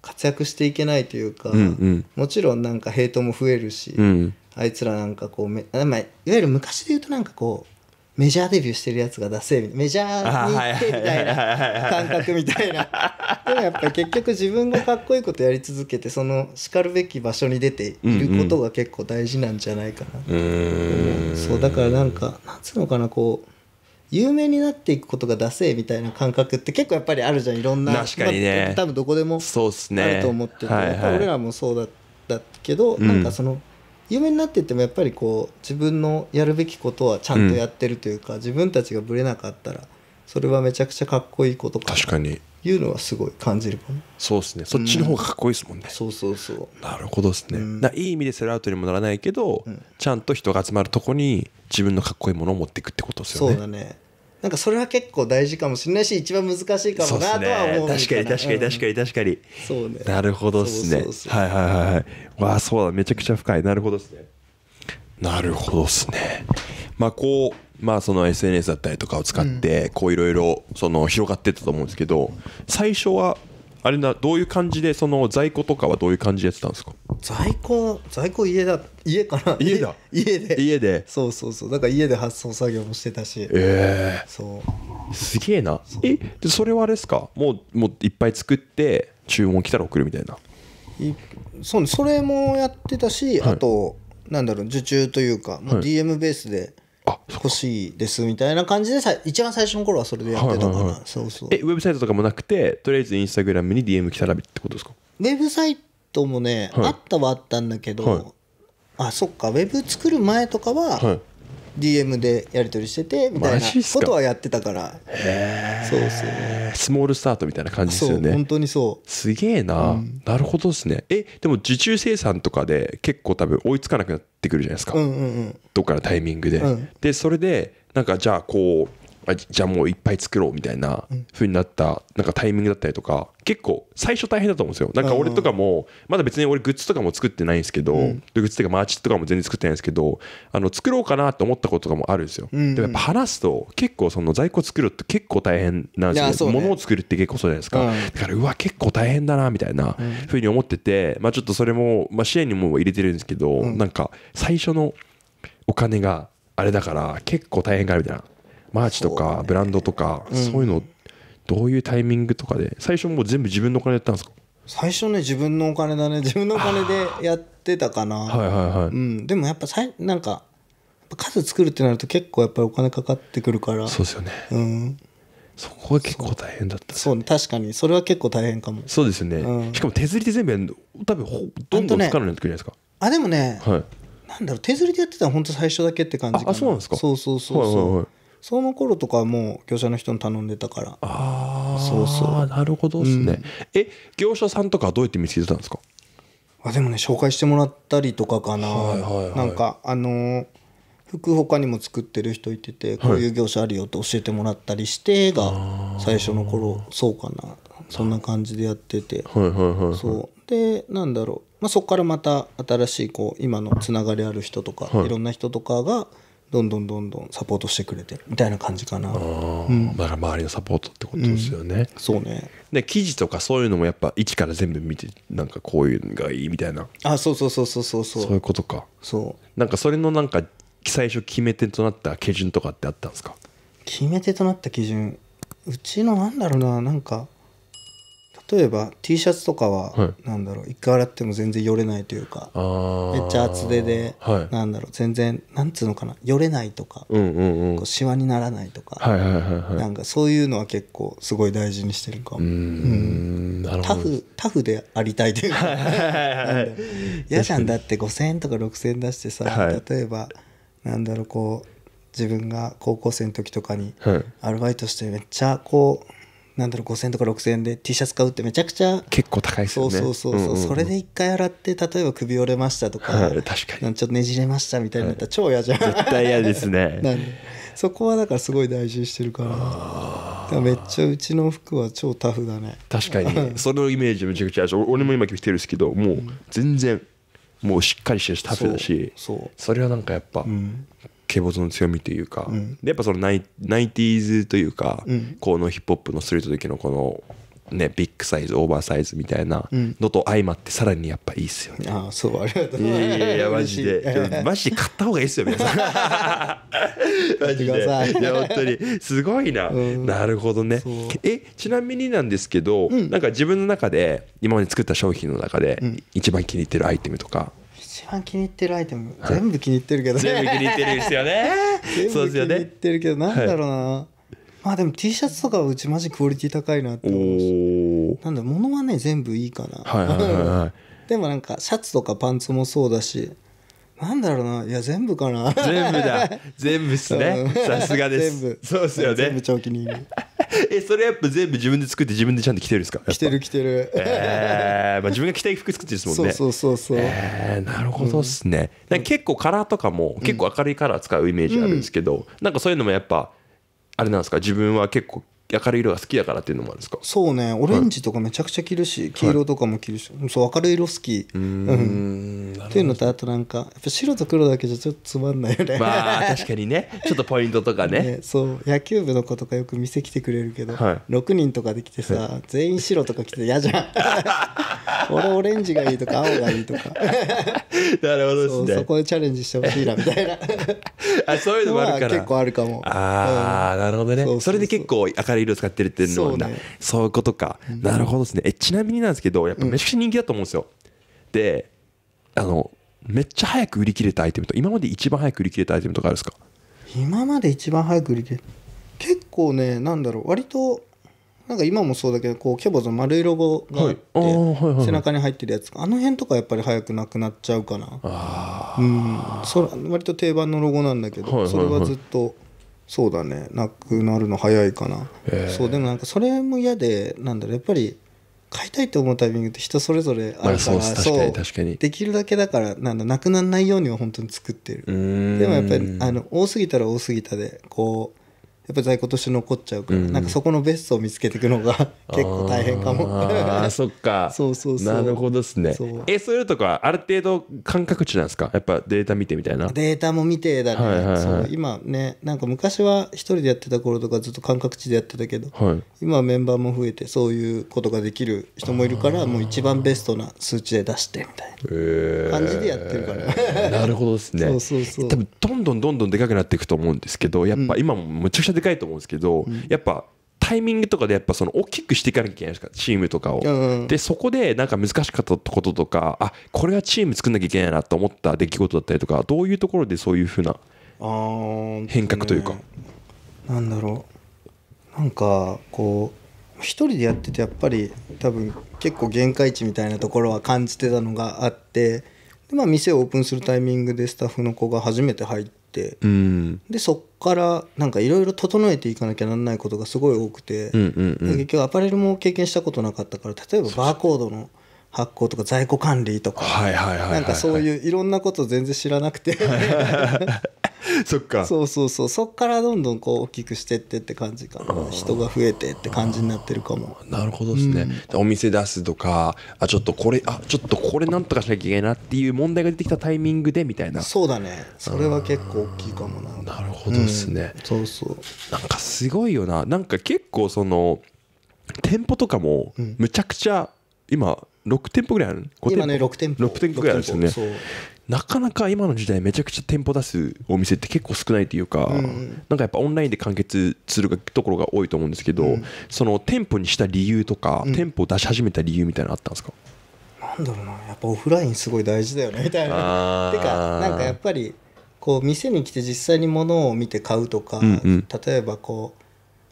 活躍していけないというか、うんうん、もちろんなんかヘイトも増えるし、うん、あいつらなんかこうめ、まあ、いわゆる昔で言うとなんかこうメジャーデビューしてるやつが出せメジャーに行ってみたいな感覚みたいなでもやっぱり結局自分がかっこいいことやり続けてそのしかるべき場所に出ていることが結構大事なんじゃないかな、うんうん、そうだからなんかなんつうのかなこう有名になっていくことがダセみたいな感覚って結構やっぱりあるじゃんいろんな確かにね、まあ、多分どこでもあると思ってて、ねはいはい、俺らもそうだったけど、うん、なんかその有名になってってもやっぱりこう自分のやるべきことはちゃんとやってるというか、うん、自分たちがぶれなかったらそれはめちゃくちゃかっこいいことか確かにいうのはすごい感じるかなそうですねそっちの方がかっこいいですもんね、うん、そうそうそうなるほどですね、うん、いい意味でセルアウトにもならないけど、うん、ちゃんと人が集まるとこに自分のかっこいいものを持っていくってことですよねそうだねなんかそれは結構大事かもしれないし一番難しいかもなとは思う、ね、確かに確かに確かに確かに、そうねなるほどっすねはいはいはいはいわあそうだめちゃくちゃ深いなるほどっすねなるほどっすねまあこうまあその SNS だったりとかを使ってこういろいろその広がってたと思うんですけど最初はあれなどういう感じでその在庫とかはどういう感じでやってたんですか在庫在庫家だ家かな 家だ 家で家でそうそうそうだから家で発送作業もしてたしええー、そうすげえなえでそれはあれですかもうもういっぱい作って注文来たら送るみたいないそうそれもやってたし、はい、あとなんだろう受注というか、もう DM ベースで、はい欲しいですみたいな感じでさ一番最初の頃はそれでやってたからそうそうえウェブサイトとかもなくてとりあえずインスタグラムに DM 来たらびってことですかウェブサイトもね、はい、あったはあったんだけど、はい、あそっかウェブ作る前とかは、はい、DM でやり取りしててみたいなことはやってたからそうそうスモールスタートみたいな感じですよね本当にそうすげえな、うん、なるほどですねえでも受注生産とかで結構多分追いつかなくなってくるじゃないですか、うんうんうん、どっかのタイミングで、うん、でそれでなんかじゃあこうあじゃあもういっぱい作ろうみたいなふうになったなんかタイミングだったりとか結構最初大変だと思うんですよなんか俺とかもまだ別に俺グッズとかも作ってないんですけど、グッズっていうかマーチとかも全然作ってないんですけどあの作ろうかなと思ったこととかもあるんですよ、でもやっぱ話すと結構その在庫作るって結構大変なんですよね、物を作るって結構そうじゃないですか、だからうわ結構大変だなみたいなふうに思ってて、まあ、ちょっとそれも、まあ、支援にも入れてるんですけど、なんか最初のお金があれだから結構大変かみたいなマーチとかブランドとかそう,、いうのどういうタイミングとかで最初もう全部自分のお金やったんですか最初ね自分のお金だね自分のお金でやってたかなはいはいはい、うん、でもやっぱさいなんか数作るってなると結構やっぱりお金かかってくるからそうですよねうんそこは結構大変だった、ね、そう確かにそれは結構大変かもそうですよね、うん、しかも手釣りで全部多分どんどんてくるじゃないですかあ,、でもね、はい、なんだろう手釣りでやってたら本当最初だけって感じかなあそうなんですかそうそうそうそう、はいはいはいその頃とかもう業者の人に頼んでたからああそうそうなるほどですね、うん、え業者さんとかどうやって見つけてたんですかあでもね紹介してもらったりとかかな、はいはいはい、なんかあのー、服他にも作ってる人いててこういう業者あるよって教えてもらったりしてが最初の頃そうかなそんな感じでやってて、はいはいはいはい、そうでなんだろう、まあ、そこからまた新しいこう今のつながりある人とか、はい、いろんな人とかがどんどんどんどんサポートしてくれてみたいな感じかな、うん、だから周りのサポートってことですよね、うん、そうねで記事とかそういうのもやっぱ一から全部見てなんかこういうのがいいみたいなあそうそうそうそうそうそうそういうことかそうなんかそれのなんか最初決め手となった基準とかってあったんですか決め手となった基準うちのなんだろうななんか例えば T シャツとかは、はい、なんだろう一回洗っても全然よれないというかめっちゃ厚手で、はい、なんだろう全然なんつうのかなよれないとか、うんうんうん、こうシワにならないとか、はいはいはいはい、なんかそういうのは結構すごい大事にしてるかもうんタフタフでありたいというか 嫌じゃんだって5,000円とか6,000円出してさ、はい、例えばなんだろうこう自分が高校生の時とかにアルバイトしてめっちゃこうなんだろう5000円とか6000円で T シャツ買うってめちゃくちゃ結構高いですよねそうそうそう,、それで1回洗って例えば首折れましたとか,、はい、確かにちょっとねじれましたみたいになったら超嫌じゃん、はい、絶対嫌ですね なんそこはだからすごい大事にしてるからめっちゃうちの服は超タフだね確かにそのイメージめちゃくちゃ俺も今着てるんですけどもう全然もうしっかりしてるしタフだしそれはなんかやっぱ、うんケボの強みというか、うん、でやっぱそのナイナイティーズというか、うん、このヒップホップのストリート時のこのねビッグサイズオーバーサイズみたいなのと相まってさらにやっぱいいっすよね、うん、ああそうありがとういやいやいやマジでマジで買った方がいいっすよ皆さん マジでいや本当にすごいな、なるほどねえちなみになんですけど、うん、なんか自分の中で今まで作った商品の中で一番気に入ってるアイテムとか一番気に入ってるアイテム全部気に入ってるけどね全部気に入ってるですよね そう気に入ってるけどなんだろうな、はい、まあでも T シャツとかはうちマジクオリティ高いなって思うしなんだ物はね全部いいかな、はいはいはいはい、でもなんかシャツとかパンツもそうだしなんだろうな、いや、全部かな。全部だ。全部っすね。さすがです。全部。そうっすよね。全部長期に。え、それやっぱ全部自分で作って自分でちゃんと着てるんですか着てる着てる。えー、まあ自分が着たい服作ってるですもんね。そうそうそうそう。えー、なるほどっすね。うん、結構カラーとかも結構明るいカラー使うイメージあるんですけど、うん、なんかそういうのもやっぱ、あれなんですか自分は結構明るい色が好きやからっていうのもあるんですかそうねオレンジとかめちゃくちゃ着るし、黄色とかも着るし、そう明るい色好きうんっていうのとあとなんかやっぱ白と黒だけじゃちょっとつまんないよねまあ確かにねちょっとポイントとかねねそう野球部の子とかよく店来てくれるけど、はい、6人とかで来てさ、はい、全員白とか着て嫌じゃん 俺オレンジがいいとか青がいいとか なるほどですねそこでチャレンジしてほしいなみたいな あそういうのもあるから、結構あるかもああ、うん、なるほどねそれで結構明るい色使ってるっていうのはそう,、いうことか、なるほどですねえちなみになんですけどやっぱめちゃくちゃ人気だと思うんですよ、であのめっちゃ早く売り切れたアイテムと今まで一番早く売り切れたアイテムとかあるんですか今まで一番早く売り切れ結構ねなんだろう割となんか今もそうだけどこうキャボの丸いロゴがあって、はい、背中に入ってるやつあの辺とかやっぱり早くなくなっちゃうかなうんそれ割と定番のロゴなんだけど、それはずっとそうだねなくなるの早いかな、えー、そうでもなんかそれも嫌でなんだろうやっぱり買いたいと思うタイミングって人それぞれあるから、そうできるだけだからなんだなくならないようには本当に作ってるでもやっぱりあの多すぎたら多すぎたでこうやっぱ在庫として残っちゃうから、うん、なんかそこのベストを見つけていくのが 結構大変かもあそっか そうそうそうなるほどですねそうえそういうとかある程度感覚値なんですかやっぱデータ見てみたいなデータも見てだね、はいはいはい、今ねなんか昔は一人でやってた頃とかずっと感覚値でやってたけど、はい、今メンバーも増えてそういうことができる人もいるからもう一番ベストな数値で出してみたいな、感じでやってるから、えー、なるほどですね そうそうそう多分どんどんどんどんでかくなっていくと思うんですけどやっぱ今もむちゃくちゃでかいと思うんですけど、うん、やっぱタイミングとかでやっぱその大きくしていかなきゃいけないですかチームとかを、うん、でそこでなんか難しかったこととかあこれはチーム作んなきゃいけないなと思った出来事だったりとかどういうところでそういうふうな変革というか、ね、なんだろうなんかこう一人でやっててやっぱり多分結構限界値みたいなところは感じてたのがあってで、まあ、店をオープンするタイミングでスタッフの子が初めて入って。、うん、でそっからなんかいろいろ整えていかなきゃなんないことがすごい多くて、結局アパレルも経験したことなかったから例えばバーコードの。そうそう発行とか在庫管理とか、なんかそういういろんなこと全然知らなくて そっかそうそうそうそっからどんどんこう大きくしてってって感じかな人が増えてって感じになってるかもなるほどですね、うん、お店出すとかあちょっとこれあちょっとこれなんとかしなきゃいけないなっていう問題が出てきたタイミングでみたいなそうだねそれは結構大きいかもななるほどですね、うん、そうそうなんかすごいよななんか結構その店舗とかもむちゃくちゃ、うん今6店舗ぐらいある店舗今ね6店舗6店舗ぐらいあるんですよねなかなか今の時代めちゃくちゃ店舗出すお店って結構少ないというか、うん、なんかやっぱオンラインで完結するところが多いと思うんですけど、うん、その店舗にした理由とか、うん、店舗を出し始めた理由みたいなのあったんですかなんだろうなやっぱオフラインすごい大事だよねみたいな。てかなんかやっぱりこう店に来て実際に物を見て買うとか、うんうん、例えばこう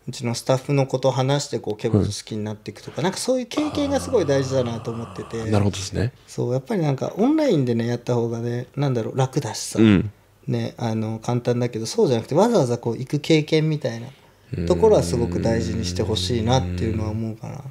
うちのスタッフのことを話してこう結構好きになっていくとか、うん、なんかそういう経験がすごい大事だなと思っててなるほどですねそうやっぱりなんかオンラインでねやった方がねなんだろう楽だしさ、うん、ね、あの簡単だけどそうじゃなくてわざわざこう行く経験みたいなところはすごく大事にしてほしいなっていうのは思うかな。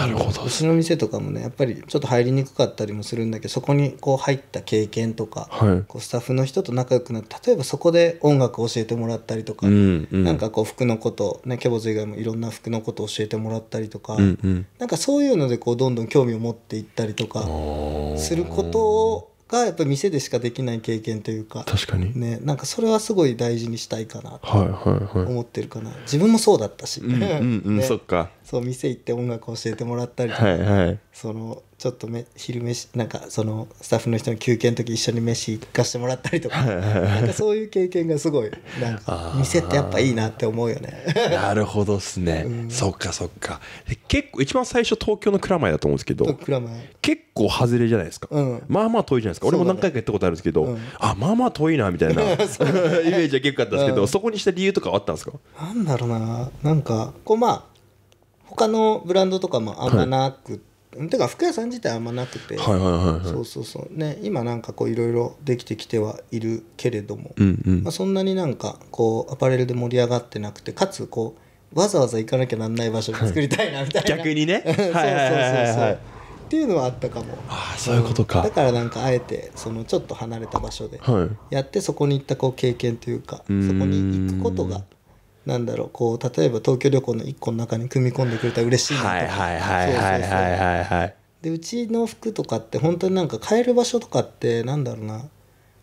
なるほど。うちの店とかもねやっぱりちょっと入りにくかったりもするんだけどそこにこう入った経験とか、はい、こうスタッフの人と仲良くなって例えばそこで音楽を教えてもらったりとか、うんうん、なんかこう服のこと、ね、ケボズ以外もいろんな服のことを教えてもらったりとか、うんうん、なんかそういうのでこうどんどん興味を持っていったりとかすることをがやっぱり店でしかできない経験というか確かにねなんかそれはすごい大事にしたいかなはははいいい思ってるかな、自分もそうだったし、うんうんうん ね、そっかそう店行って音楽教えてもらったりとか、はいはい、そのちょっとめ昼飯なんかそのスタッフの人の休憩の時一緒に飯行かしてもらったりとかなんかそういう経験がすごいなんか店ってやっぱいいなって思うよねなるほどっすね、うん、そっかそっか結構一番最初東京の蔵前だと思うんですけど結構外れじゃないですか、うん、まあまあ遠いじゃないですか、ね、俺も何回か行ったことあるんですけど、うん、あまあまあ遠いなみたいな イメージは結構あったんですけど、そこにした理由とかあったんですかなんだろうななんかこうまあ他のブランドとかもあんまなくて、はいてか服屋さん自体あんまなくて、そうそうそうね今なんかこういろいろできてきてはいるけれども、うんうん、まあ、そんなになんかこうアパレルで盛り上がってなくてかつこうわざわざ行かなきゃなんない場所を作りたいなみたいな逆にね そうそうそうっていうのはあったかもああそういうことか、うん、だからなんかあえてそのちょっと離れた場所でやって、そこに行ったこう経験というかそこに行くことがなんだろうこう例えば東京旅行の1個の中に組み込んでくれたら嬉しいなとはいはいはいはいでうちの服とかって本当になんか買える場所とかってなんだろうな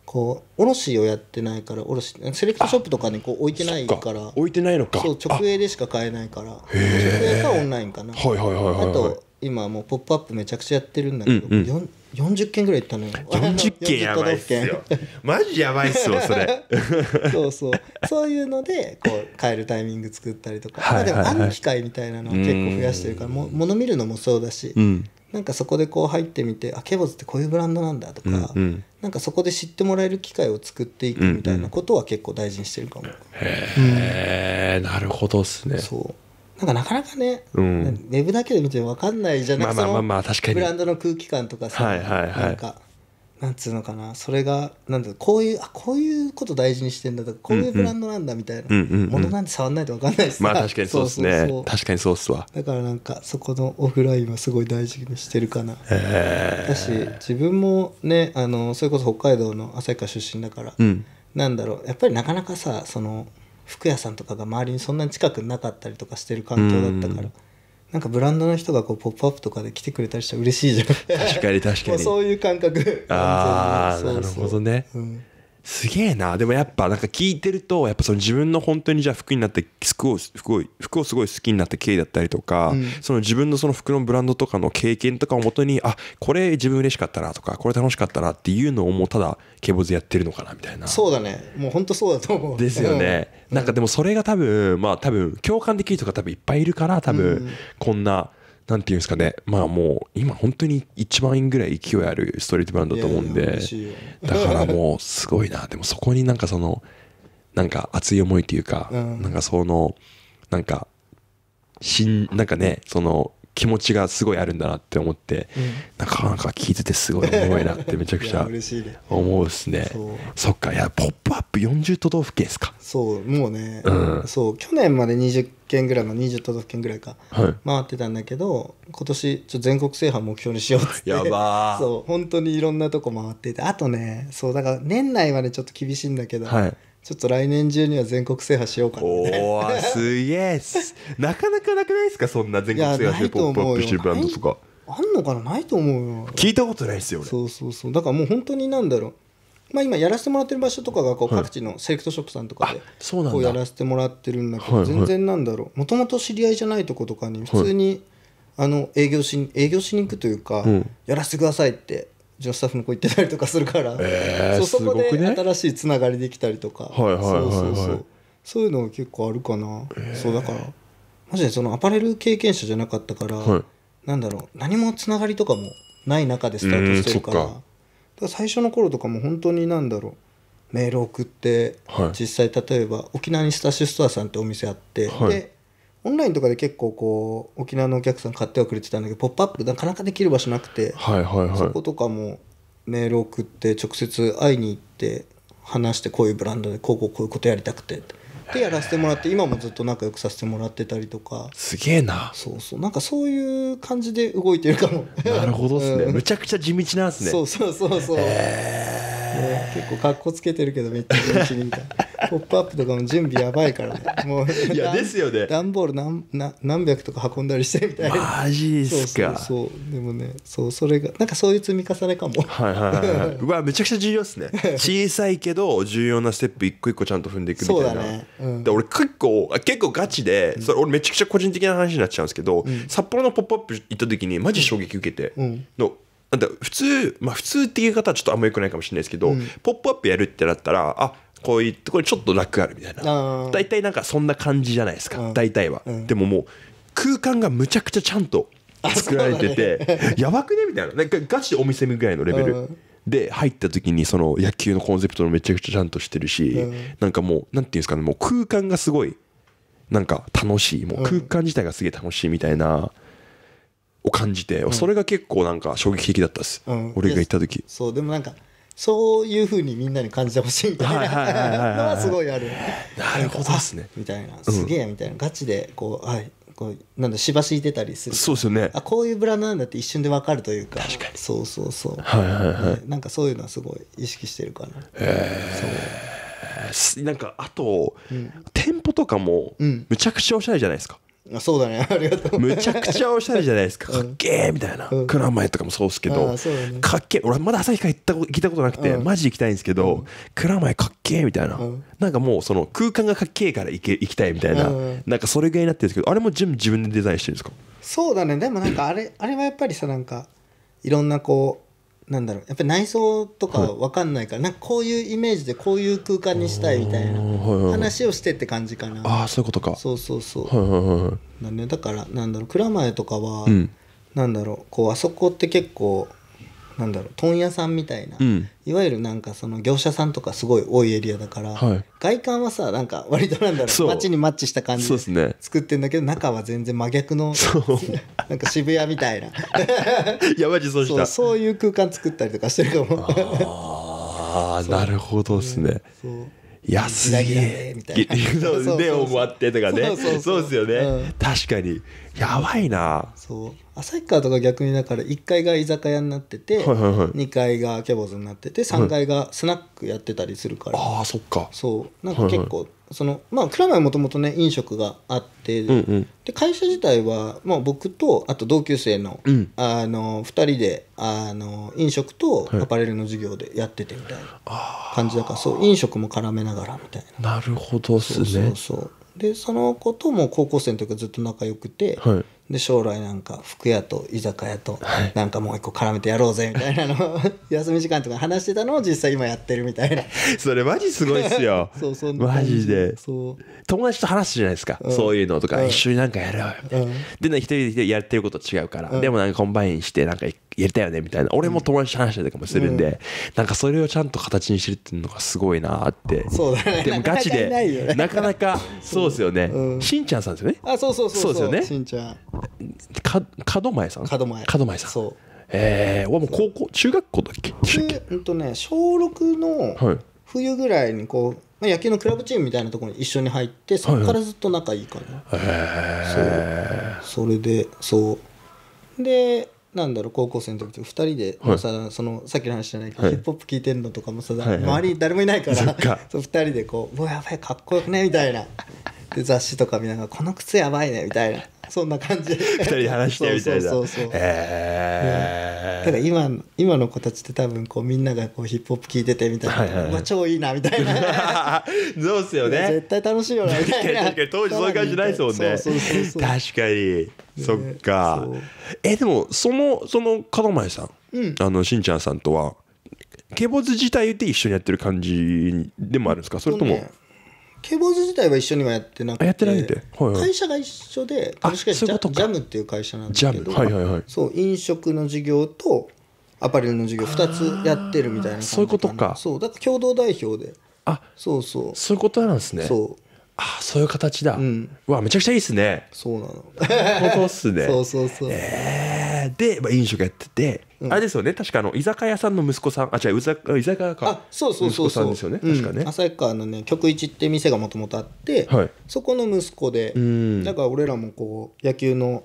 こう卸をやってないから卸セレクトショップとかにこう置いてないから置いてないのかそう直営でしか買えないから直営かオンラインかなはいはいはいあと今もう「ポップアップめちゃくちゃやってるんだけど、うんうん40件ぐらい行ったのよ40件やばいっすよ マジやばいっすよそれ そうそうそういうのでこう帰るタイミング作ったりとか、まあ、でもある機会みたいなのは結構増やしてるからもの見るのもそうだし、うん、なんかそこでこう入ってみてあケボズってこういうブランドなんだとか、うんうん、なんかそこで知ってもらえる機会を作っていくみたいなことは結構大事にしてるかも、うんうん、へえ、なるほどっすねそうなんかなかなかね、うん、ウェブだけで見て分かんないじゃないですか。まあまあ確かに。ブランドの空気感とかさ、はいはいはい、なんか、なんつうのかな、それが、なんだこういう、あ、こういうこと大事にしてんだとか、こういうブランドなんだみたいな、うんうん、ものなんて触んないと分かんないですまあ確かにそうですねそうそうそう。確かにそうっすわ。だからなんか、そこのオフラインはすごい大事にしてるかな。えだし、自分もね、あの、それこそ北海道の旭川出身だから、うん、なんだろう、やっぱりなかなかさ、その、服屋さんとかが周りにそんなに近くなかったりとかしてる環境だったから、うん、なんかブランドの人がこう「ポップアップとかで来てくれたりしたら嬉しいじゃん確かに確かに そういう感覚ああなるほどね、うんすげえなでもやっぱなんか聞いてるとやっぱその自分の本当にじゃあ服になって服を服を服をすごい好きになった経緯だったりとか、うん、その自分のその服のブランドとかの経験とかをもとにあこれ自分嬉しかったなとかこれ楽しかったなっていうのをもうただケボズやってるのかなみたいなそうだねもう本当そうだと思うですよね、うん、なんかでもそれが多分まあ多分共感できる人が多分いっぱいいるから多分こんな、うんなんていうんですかね、まあもう、今本当に1万円ぐらい勢いあるストリートブランドだと思うんで、だからもうすごいな、でもそこになんかその、なんか熱い思いというか、なんかその、なんか、しん、なんかね、その、気持ちがすごいあるんだなって思って、うん、なかなか聞いててすごい重いなってめちゃくちゃ思うっすねそっかいや「ポップアップ40都道府県ですかそうもうね、うん、そう去年まで20県ぐらいの20都道府県ぐらいか、はい、回ってたんだけど今年ちょ全国制覇目標にしようっってやば そう本当にいろんなとこ回っててあとねそうだから年内までちょっと厳しいんだけど、はいちょっと来年中には全国制覇しようかなみおー、すげえ。なかなかなくないですか、そんな全国制覇してポップアップしてるブランドとか。あんのかなないと思うよ。聞いたことないですよ、俺。そうそうそう。だからもう本当になんだろう。まあ、今やらせてもらってる場所とかがこう各地のセレクトショップさんとかでこうやらせてもらってるんだけど全然なんだろうもともと知り合いじゃないとことかに普通にあの営業し営業しに行くというかやらせてくださいって女子スタッフの子行ってたりとかするから、えー、そうそこで新しいつながりできたりとか、そうそうそうそういうの結構あるかな、えー、そうだからマジでそのアパレル経験者じゃなかったから、はい、なんだろう何もつながりとかもない中でスタートしてるからから最初の頃とかも本当になんだろうメール送って、はい、実際例えば沖縄にスタッシュストアさんってお店あって、はい、でオンラインとかで結構こう沖縄のお客さん買ってはくれてたんだけど「ポップアップなかなかできる場所なくて、はいはいはい、そことかもメール送って直接会いに行って話してこういうブランドでこうこうこういうことやりたくてってやらせてもらって今もずっと仲良くさせてもらってたりとかすげえなそうそうなんかそういう感じで動いてるかもなるほどっすね、うん、むちゃくちゃ地道なんすねそうそうそうそうへえ結構かっこつけてるけどめっちゃ地道にみたいな「ポップアップとかも準備やばいからねもういやですよね段ボール何何何百とか運んだりしてみたいなマジっすかそうそうでもねそうそれがなんかそういう積み重ねかもはいはいはい、はい、うわめちゃくちゃ重要っすね小さいけど重要なステップ一個一個ちゃんと踏んでいくみたいなそうだね、うん、で俺結構結構ガチでそれ俺めちゃくちゃ個人的な話になっちゃうんですけど、うん、札幌の「ポップアップ行った時にマジ衝撃受けて、うん、のなんだ普通、まあ、普通っていう方はちょっとあんまよくないかもしれないですけど、うん、ポップアップやるってなったらあこういうところちょっと楽あるみたいな大体なんかそんな感じじゃないですか大体は、うん、でももう空間がむちゃくちゃちゃんと作られてて、ね、やばくねみたいななんかガチお店ぐらいのレベル、うん、で入った時にその野球のコンセプトのめちゃくちゃちゃんとしてるし、うん、なんかもうなんていうんですかねもう空間がすごいなんか楽しいもう空間自体がすげえ楽しいみたいなを感じて、それが結構なんか衝撃的だったです、うん、俺が行った時そうでもなんかそういうふうにみんなに感じてほしいみたいなのはすごいあるなるほどですねみたいなすげえみたいな、ガチでこうはいこうなんだしばしいてたりするそうですよねあこういうブランドなんだって一瞬で分かるというか確かにそうそうそうはいはいはい、ね、なんかそういうのはすごい意識してるかなへえなんかあと、うん、店舗とかもむちゃくちゃおしゃれじゃないですかあそうだね ありがとうむちゃくちゃおしゃれじゃないですか、かっけえみたいな、蔵前とかもそうっすけど、かっけえ俺まだ旭川行ったこと聞いたことなくて、マジ行きたいんですけど、蔵前かっけえみたいな、なんかもうその空間がかっけえから行け行きたいみたいな、なんかそれぐらいになってるんですけどあれも全部自分でデザインしてるんですかそうだねでもなんかあれあれはやっぱりさなんかいろんなこうなんだろうやっぱり内装とか分かんないから、なんかこういうイメージでこういう空間にしたいみたいな話をしてって感じかな、ああそういうことかそうそうそう、はいはい、だからなんだろう蔵前とかは、うん、なんだろうこうあそこって結構なんだろう問屋さんみたいな、うん、いわゆるなんかその業者さんとかすごい多いエリアだから、はい、外観はさなんか割となんだろう街にマッチした感じで作ってんだけど、ね、中は全然真逆のなんか渋谷みたいなやばいそうしたそういう空間作ったりとかしてるかもああ なるほどですねそう安すぎみたいなで終わってとかねそうですよね、うん、確かにやばいなそう旭川とか逆にだから1階が居酒屋になってて、はいはいはい、2階がキャバズになってて3階がスナックやってたりするから、はい、あそっかそうなんか結構、はいはいそのまあ蔵前もともとね飲食があって、うんうん、で会社自体は、まあ、僕とあと同級生のうん、あの2人であの飲食とアパレルの授業でやっててみたいな感じだから、はい、そう飲食も絡めながらみたいななるほどっすねそうそうでその子とも高校生の時はずっと仲良くて、はい、で将来なんか服屋と居酒屋となんかもう一個絡めてやろうぜみたいなの 休み時間とか話してたのを実際今やってるみたいなそれマジすごいっすよ そうそマジで友達と話すじゃないですか、うん、そういうのとか、うん、一緒になんかやろうよみたいな、うん、でね一人でやってること違うから、でもなんかコンバインしてなんかやりたいよねみたいな俺も友達話したりとかもするんで、うん、なんかそれをちゃんと形にしてるっていうのがすごいなってそうだ、ね、でもガチでね、なかなかそうですよね、うん、しんちゃんさんですよねあそうそうそうそうですよねしんちゃんか門前さん門前門前さんそうええー、俺も高校中学校だっけ中うんとね小6の冬ぐらいにこう、はいまあ、野球のクラブチームみたいなところに一緒に入ってそこからずっと仲いいかな、はいはい、そうそれでそうでなんだろう高校生の時と2人で、はい、さそのさっきの話じゃないけど、はい、ヒップホップ聴いてるのとかもさ、はい周り誰もいないからか そ2人でこう「もうやばいかっこよくね」みたいなで雑誌とか見ながら「この靴やばいね」みたいなそんな感じで2人話してみたいなそうそうそうへえ、ただ今今の子たちって多分こうみんながこうヒップホップ聴いててみたいな、超いいなみたいな そうっすよね絶対楽しいよなみたいな 確かに当時そういう感じないですもんねそうそうそう確かに、そっかえでもそのその門前さん、うん、あのしんちゃんさんとはケボズ自体で一緒にやってる感じでもあるんですかそれとも、ね、ケボーズ自体は一緒にはやってなくてやってないんで、はいはい、会社が一緒で株式会社ジャムっていう会社なんですけど、はいはいはい、そう飲食の事業とアパレルの事業2つやってるみたいなそういうことかそうだから共同代表であそうそうそういうことなんですねそうあそういう形だ、うん、わめちゃくちゃいいっすねそうなの本当っすね そうそうそうえー、で、まあ、飲食やってて、うん、あれですよね確かあの居酒屋さんの息子さんあ違う居酒屋かあそうそうそうそうんですよね、うん、確かね旭川のね局一って店がもともとあって、はい、そこの息子でだから俺らもこう野球の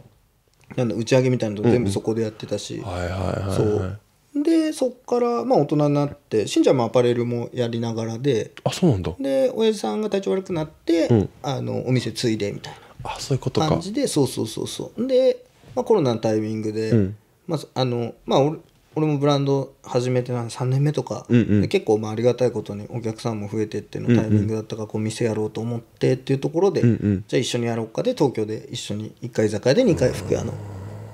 なんだ打ち上げみたいなの全部そこでやってたし、うんうん、はいはいはい、はい、そうでそっからまあ大人になってしんちゃんもアパレルもやりながらであそうなんだで親父さんが体調悪くなって、うん、あのお店継いでみたいなあそういうこと感じでそうそうそうそうで、まあ、コロナのタイミングで、うん、まああのまあ俺俺もブランド始めて3年目とか、うんうん、結構まあありがたいことにお客さんも増えてってのタイミングだったから、こう店やろうと思ってっていうところで、うんうん、じゃあ一緒にやろうかで東京で一緒に1回居酒屋で2回福屋の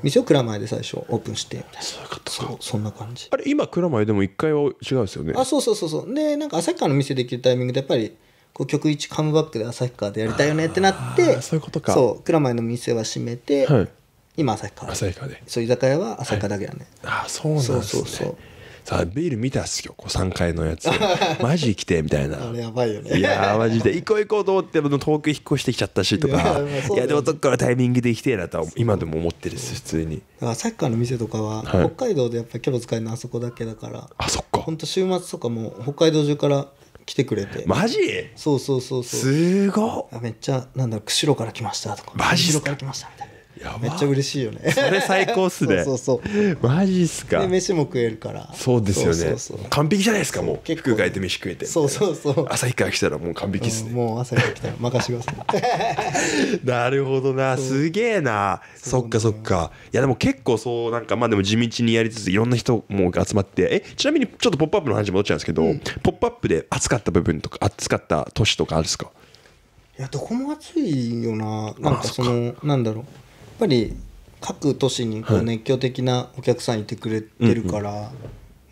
店を蔵前で最初オープンしてみたいなそうそんな感じあれ今蔵前でも1階は違うですよねあそうそうそうそうでなんか旭川の店できるタイミングでやっぱりこう曲一カムバックで旭川でやりたいよねってなってそういうことかそう蔵前の店は閉めて、はい、今旭川旭川でそう居酒屋は旭川だけだね、はい、あそうなんですねそうそうそうさビール見たっすよこう3階のやつ マジ来てみたいなあれやばいよねいやマジで行こう行こうと思って遠く引っ越してきちゃったしとかいやでもどっからタイミングで行きてえなとは今でも思ってるです普通にサッカーの店とかは、はい、北海道でやっぱりキャロ使えるのあそこだけだからあそっか本当週末とかも北海道中から来てくれてマジそうそうそうそうすごっめっちゃなんだろう釧路から来ましたとか釧路から来ましたみたいなめっちゃ嬉しいよねそれ最高っすねそうそうマジっすかで飯も食えるからそうですよね完璧じゃないですかもう結構、ね、服変えて飯食えてそうそうそう朝日から来たらもう完璧っすね、うん、もう朝日から来たら任してください なるほどなすげえなそっかそっかいやでも結構そうなんかまあでも地道にやりつついろんな人も集まってえちなみにちょっと「ポップアップの話戻っちゃうんですけど「うん、ポップアップで暑かった部分とか暑かった都市とかあるっすかいやどこも暑いよななんかそのなんだろうぱり各都市にこう熱狂的なお客さんいてくれてるから、はい、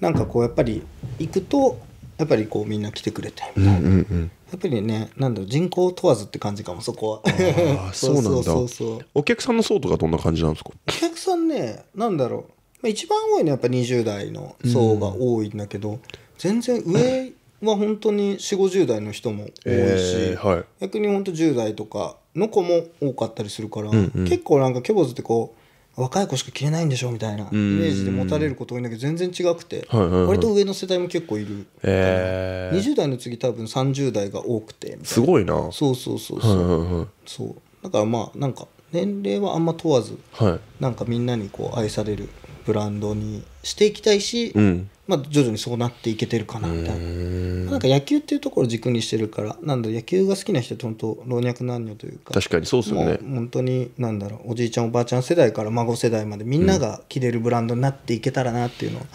なんかこうやっぱり行くとやっぱりこうみんな来てくれてみたいな、うんうんうん、やっぱりねなんだろう人口問わずって感じかもそこは そうそうそうそうお客さんの層とかどんな感じなんですかお客さんねなんだろう一番多いのはやっぱ20代の層が多いんだけど、うん、全然上は本当に4050代の人も多いし、えーはい、逆に本当10代とかの子も多かったりするから、うんうん、結構なんかキョボズってこう若い子しか着れないんでしょみたいなイメージで持たれること多いんだけど全然違くて、はいはいはい、割と上の世代も結構いる、えー、20代の次多分30代が多くてすごいなそうそうそうそうはいはいはい、そうだからまあなんか年齢はあんま問わず、はい、なんかみんなにこう愛されるブランドにしていきたいし、うん、まあ、徐々にそうなっていけてるかなみたいななんか野球っていうところを軸にしてるからなんだ野球が好きな人って本当老若男女というか確かにそうですよね本当になんだろうおじいちゃんおばあちゃん世代から孫世代までみんなが着れるブランドになっていけたらなっていうのは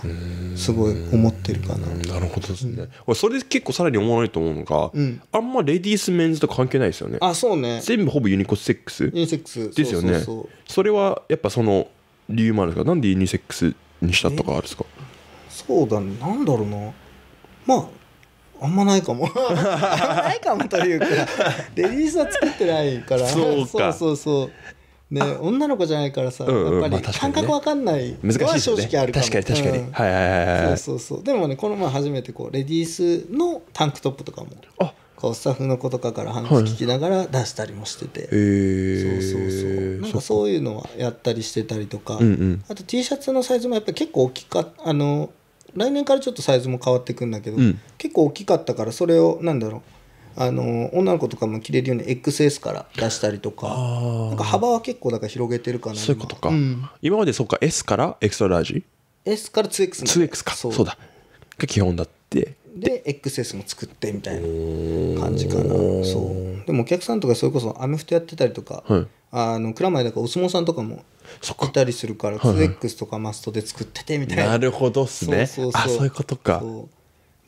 すごい思ってるかな、なるほどですね、うん、それ結構さらに思わないと思うのが、うん、あんまレディースメンズと関係ないですよねあそうね全部ほぼユニコセックスユニセックスですよねそれはやっぱその理由もあるんですかなんでユニセックスにしたとかあるんですか、そうだねなんだろうなまああんまないかも あんまないかもというかレディースは作ってないからそうそうそうそうね、女の子じゃないからさ、うんうん、やっぱり感覚わかんないしは正直あるかも、ね、確かに確かに、うん、はいはいはい、はい、そうそうそうでもねこの前初めてこうレディースのタンクトップとかもあこうスタッフの子とかから話聞きながら出したりもしてて、はいえそうそうそうなんかそういうのはやったりしてたりとか、うんうん、あと T シャツのサイズもやっぱり結構大きかあの来年からちょっとサイズも変わってくんだけど、うん、結構大きかったからそれをなんだろうあの女の子とかも着れるように XS から出したりとかなんか幅は結構だから広げてるかなそういうことか、うん、今までそうか S からエクストララージ S から 2X 2X かそうだが基本だってで XS も作ってみたいな感じかなそうでもお客さんとかそれこそアメフトやってたりとか、はい、あの蔵前だからお相撲さんとかもいたりするから 2X とかマストで作っててみたいな、なるほどっすねそうそうそういうことか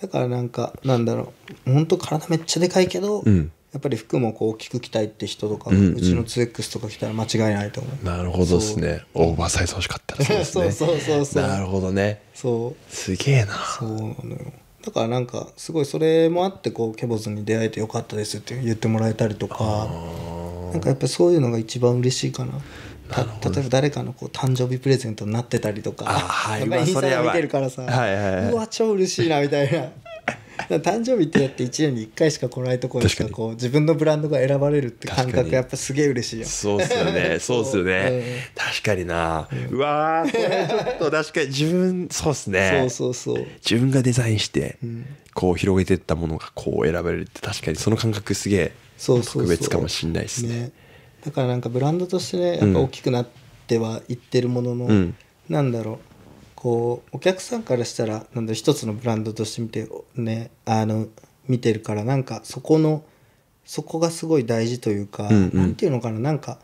だからなんかなんだろう本当体めっちゃでかいけど、うん、やっぱり服もこう大きく着たいって人とか、うんうん、うちの 2X とか着たら間違いないと思うなるほどですねオーバーサイズ欲しかったらそうですね そうそうそうそうなるほどねそうすげえなそうなのよだからなんかすごいそれもあってこうケボズに出会えてよかったですって言ってもらえたりとかなんかやっぱそういうのが一番嬉しいかな。た例えば誰かのこう誕生日プレゼントになってたりとか、はい、インスタ見てるからさ、はいはいはい、うわ超嬉しいなみたいな誕生日ってやって1年に1回しか来ないところしかこう自分のブランドが選ばれるって感覚やっぱすげえ嬉しいよそうっすよね そうっすよね、確かにな、うん、うわこちょっと確かに自分そうっすねそうそうそう自分がデザインして、こう広げてったものがこう選ばれるって確かにその感覚すげえ特別かもしんないですね、ね、だからなんかブランドとしてねやっぱ大きくなってはいってるものの、うん、なんだろうこうお客さんからしたらなんだ一つのブランドとして見てねあの見てるからなんかそこのそこがすごい大事というか、うんうん、なんていうのかななんか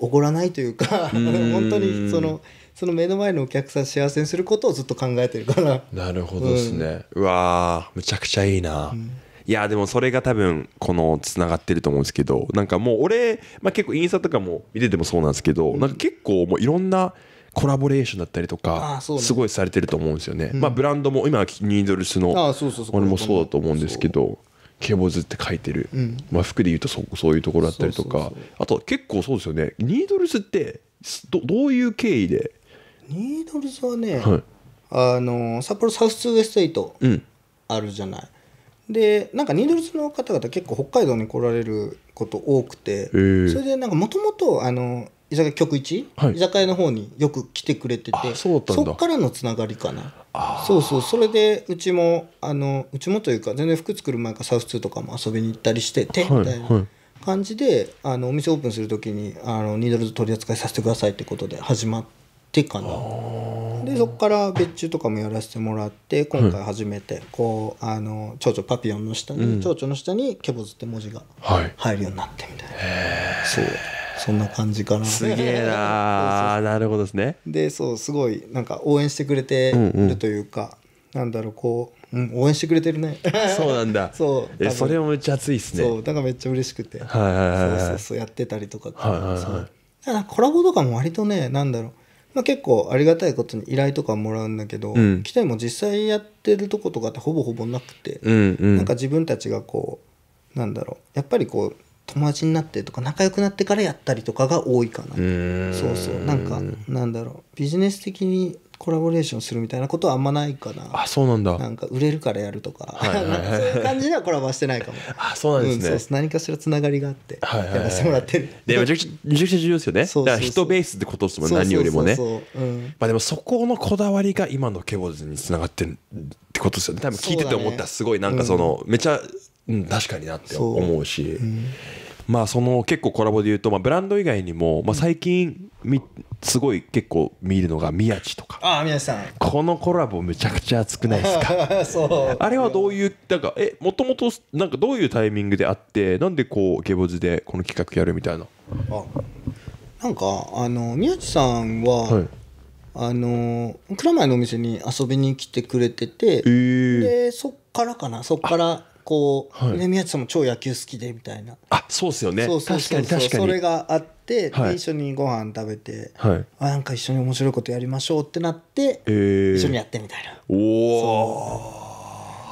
おごらないというか 本当にそのその目の前のお客さん幸せにすることをずっと考えてるからなるほどですね、うん、うわむちゃくちゃいいな、うんいやでもそれが多分このつながってると思うんですけどなんかもう俺、まあ、結構インスタとかも見ててもそうなんですけど、なんか結構もういろんなコラボレーションだったりとかすごいされてると思うんですよね、まあブランドも今ニードルスの俺もそうだと思うんですけどケボズって書いてる、まあ、服でいうとそそういうところだったりとかあと結構そうですよねニードルスってどどういう経緯でニードルスはね、はい、あの札幌サウスウェストエイトあるじゃない、でなんかニードルスの方々結構北海道に来られること多くてそれでなんかもともとあの居酒屋局一、はい、居酒屋の方によく来てくれててそっからのつながりかなそうそうそれでうちもあのうちもというか全然服作る前からサウス2とかも遊びに行ったりしてて、みたいな感じで、はい、あのお店オープンする時にあのニードルズ取り扱いさせてくださいってことで始まってかなでそっから別注とかもやらせてもらって今回初めてこう、あの蝶々パピヨンの下に、うん、蝶々の下にケボズって文字が入るようになってみたいな、そう。そんな感じかなすげえななるほどですねでそうすごいなんか応援してくれてるというか、うんうん、なんだろうこう、うん、応援してくれてるねそうなんだ そうえそれもめっちゃ熱いっすねそうだからめっちゃ嬉しくて、はいはいはい、そうそうそうやってたりとかって、はいはいはい、だからコラボとかも割とねなんだろうまあ、結構ありがたいことに依頼とかもらうんだけど、うん、来ても実際やってるとことかってほぼほぼなくて、うんうん、なんか自分たちがこうなんだろうやっぱりこう友達になってとか仲良くなってからやったりとかが多いかなそうそうなんかなんだろうビジネス的にコラボレーションするみたいなことはあんまないかなあそうなんだなんか売れるからやるとか、はいはい、そういう感じではコラボはしてないかも あそうなんですね、うん、そう何かしらつながりがあってやらせてもらってる、でめちゃくちゃめちゃくちゃ重要ですよね そうだから人ベースってことですもん何よりもねまあでもそこのこだわりが今のケボズにつながってるってことですよね多分聞いてて思ったらすごいなんかその、めちゃうん確かになって思うし。まあその結構コラボで言うとまあブランド以外にもまあ最近みすごい結構見るのが宮地とかああ宮地さんこのコラボめちゃくちゃ熱くないですか そうあれはどういうなんかえもともとなんかどういうタイミングであってなんでこうゲボズでこの企画やるみたいなあなんかあの宮地さんは、はい、あの蔵前のお店に遊びに来てくれてて、えー、でそっからかなそっからこう、はい、宮地さんも超野球好きでみたいなあそうっすよねそうそうそうそそれがあって、はい、一緒にご飯食べて、はい、あなんか一緒に面白いことやりましょうってなって、えー、一緒にやってみたいなおお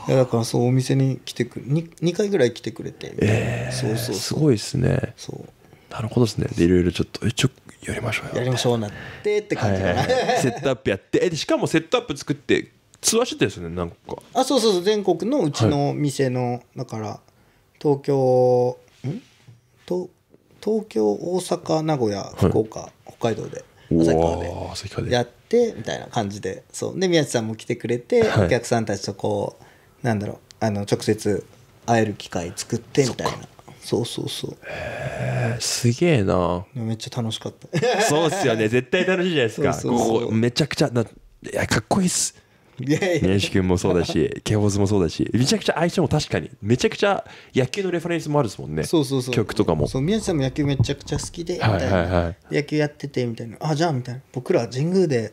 だからそうお店に来てくる 2, 回ぐらい来てくれてええー、そうそうすごいっすねそうなるほどですねでいろいろちょっとえちょやりましょうよやりましょうなってって感じかな、はいはいはい、セットアップやってえしかもセットアップ作ってツアーしてたですねなんかあそうそうそう全国のうちの店の、はい、だから東京うんと東京大阪名古屋福岡、はい、北海道で旭川でやってみたいな感じでそうで宮地さんも来てくれて、はい、お客さんたちとこうなんだろうあの直接会える機会作ってみたいなそうそうそうへえすげえなめっちゃ楽しかった そうっすよね絶対楽しいじゃないですか めちゃくちゃないやかっこいいっす宮司君もそうだし、ケオズもそうだし、めちゃくちゃ相性も確かに、めちゃくちゃ野球のレファレンスもあるですもんね、そうそうそう曲とかも。そう宮司さんも野球めちゃくちゃ好きで、みたいな、はいはい野球やっててみたいな、あ、じゃあみたいな、僕ら神宮で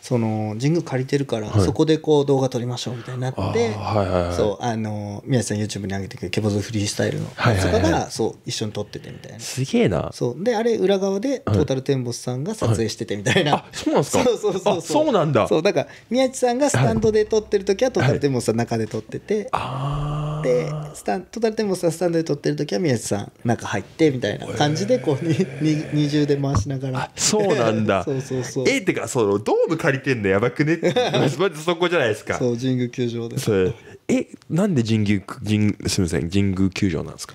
その神宮借りてるから、はいそこでこう動画撮りましょうみたいになって、そうあの宮地さん YouTube に上げてくるケボズフリースタイルのそこがそう一緒に撮っててみたいなすげえなそうであれ裏側でトータルテンボスさんが撮影しててみたいな、あそうなんですか そうそうそうそうなんだそうだから宮地さんがスタンドで撮ってる時はトータルテンボスさん中で撮ってて、あでスタントータルテンボスさんスタンドで撮ってる時は宮地さん中入ってみたいな感じでこうにに二重で回しながらそうなんだ そうそうそうえってかそのドーム借りてんのやばくね まずそこじゃないですかそう神宮球場でそえなんで神宮神すみません神宮球場なんですか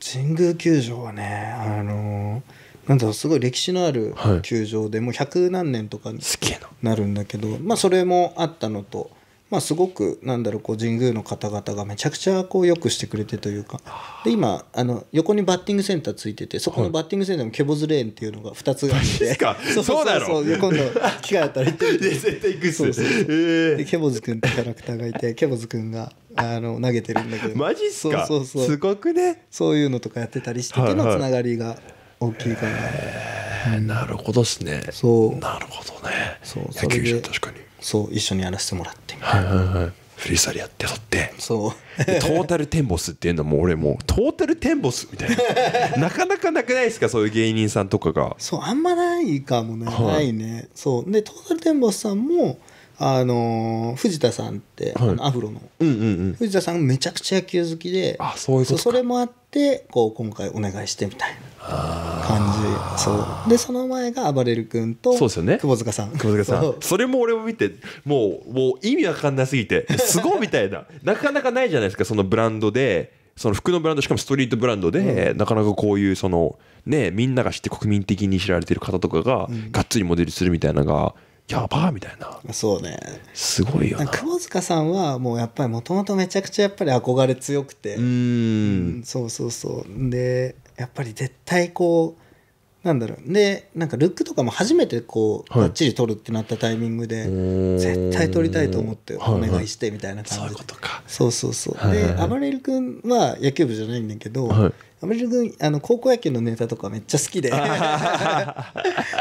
神宮球場はねあのーなんだろうすごい歴史のある球場で、もう百何年とかにすげえななるんだけどまあそれもあったのとまあ、すごくなんだろうこう神宮の方々がめちゃくちゃこうよくしてくれてというかで今あの横にバッティングセンターついててそこのバッティングセンターのケボズレーンっていうのが2つがあってそうそうだろう今度機会あったら行って 絶対行くっすうでケボズ君ってキャラクターがいてケボズ君があの投げてるんだけどマジっすかそうそうすごくねそういうのとかやってたりしててのつながりが大きいかな、なるほどっすねそうなるほどねそう野球じゃ確かにそう一緒にやらせてもらってはいはいはいフリースタイルやってとってそうトータルテンボスっていうのも俺もうトータルテンボスみたいな なかなかなくないですかそういう芸人さんとかがそうあんまないかもね、はいないねそうでトータルテンボスさんもあの藤田さんって、はい、あのアフロの、うんうんうん、藤田さんめちゃくちゃ野球好きであそううそれもあってこう今回お願いしてみたいな感じそうでその前が暴れる君とそうですよ、ね、久保塚さん久保塚さんそれも俺も見てもうもう意味わかんなすぎて すごいみたいななかなかないじゃないですかそのブランドで。その服のブランドしかもストリートブランドで、うん、なかなかこういうそのねみんなが知って国民的に知られてる方とかが、うん、がっつりモデルするみたいなのがやばみたいなそうねすごいよな保塚さんはもうやっぱりもともとめちゃくちゃやっぱり憧れ強くてうんそうそうそうでやっぱり絶対こうなんだろうでなんかルックとかも初めてこう、はっちり撮るってなったタイミングで絶対撮りたいと思ってお願いしてみたいな感じで、はいはい、そういうことかそうそうそう、はいはい、であばれる君は野球部じゃないんだけど、はい、アメリカあの高校野球のネタとかめっちゃ好きで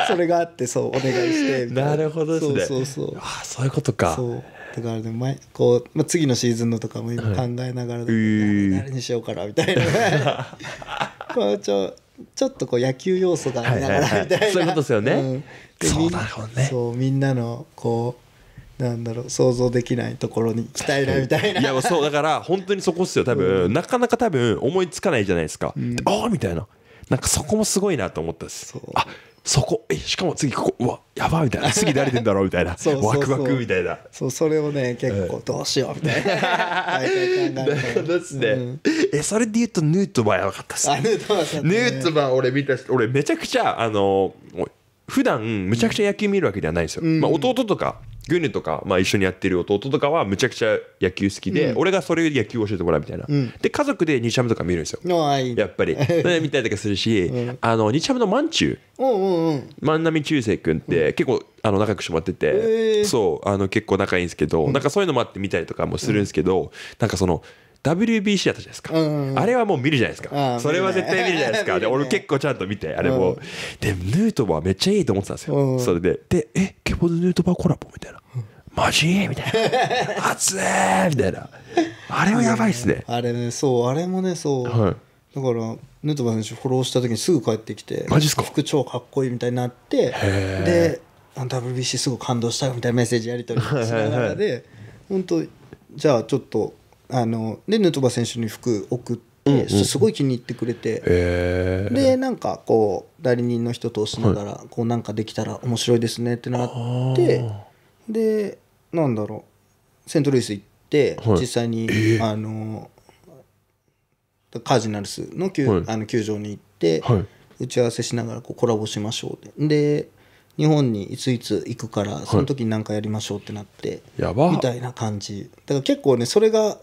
それがあってそうお願いしてみたいななるほど、ね、そうそうそうあそういうことかそうだからね前こう、まあ、次のシーズンのとかも今考えながら、はい、誰にしようかなみたいな こうちょちょっとこう野球要素がありながらみたいな、そういうことですよね、うん、そうなるほねそうみんなのこうなんだろう想像できないところに行きたいなみたいないやそうだから本当にそこっすよ多分、うん、なかなか多分思いつかないじゃないですか、うん、ああみたいななんかそこもすごいなと思ったですあそこえしかも次ここうわやばみたいな 次誰出んだろうみたいなそうワクワクみたいなそうそれをね結構どうしようみたいな 考えですね、うん、えそれで言うとヌートバーやばかったっす、ね、ヌートバー、ね、ートバー俺見た俺めちゃくちゃあのー普段むちゃくちゃ野球見るわけではないんですよ、うん、まあ、弟とかグヌとか、まあ、一緒にやってる弟とかはむちゃくちゃ野球好きで、うん、俺がそれより野球を教えてもらうみたいな、うん、で家族で日ハムとか見るんですよやっぱり 見たりとかするし、あの日ハムのマンチュー万波中世君って結構あの仲良くしまってて、えー、そうあの結構仲いいんですけど、なんかそういうのもあって見たりとかもするんですけど、なんかその WBC だったじゃないですか、うんうん、あれはもう見るじゃないですかそれは絶対見るじゃないですかで俺結構ちゃんと見てあれも、うん、でヌートバーめっちゃいいと思ってたんですよ、うん、それででえケボズヌートバーコラボみたいな、マジみたいな 熱えみたいなあれはやばいっすねあれねそうあれもねそう、はい、だからヌートバー選手フォローした時にすぐ帰ってきてマジっすか服超かっこいいみたいになってで WBC すごい感動したよみたいなメッセージやり取りしながらで本当じゃあちょっとあのでヌートバー選手に服送って。うんうん、すごい気に入ってくれて、えー、でなんかこう代理人の人通しながら、はい、こうなんかできたら面白いですねってなってでなんだろうセントルイス行って、はい、実際に、えー、あのカージナルスの球はい、あの球場に行って、打ち合わせしながらこうコラボしましょうで日本にいついつ行くからその時に何かやりましょうってなって、みたいな感じだから結構ねそれが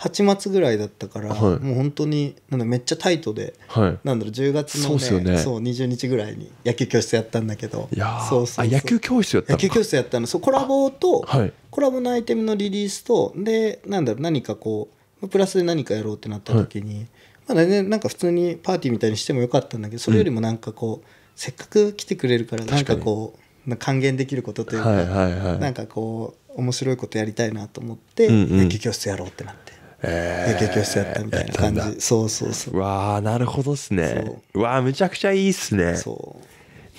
8月ぐらいだったから、はい、もう本当になんだめっちゃタイトで、はい、なんだろう10月の、ね、そうねそう20日ぐらいに野球教室やったんだけどいやそうそう野球教室やったの野球教室やったのそうコラボと、はい、コラボのアイテムのリリースとでなんだろう何かこうプラスで何かやろうってなった時に、まだねなんか普通にパーティーみたいにしてもよかったんだけどそれよりもなんかこう、うん、せっかく来てくれるからなんかこう還元できることというか、はいはいはい、なんかこう面白いことやりたいなと思って、うんうん、野球教室やろうってなって。えー、教室やったみたいな感じそうそうそうわあなるほどっすねうわあむちゃくちゃいいっすねそう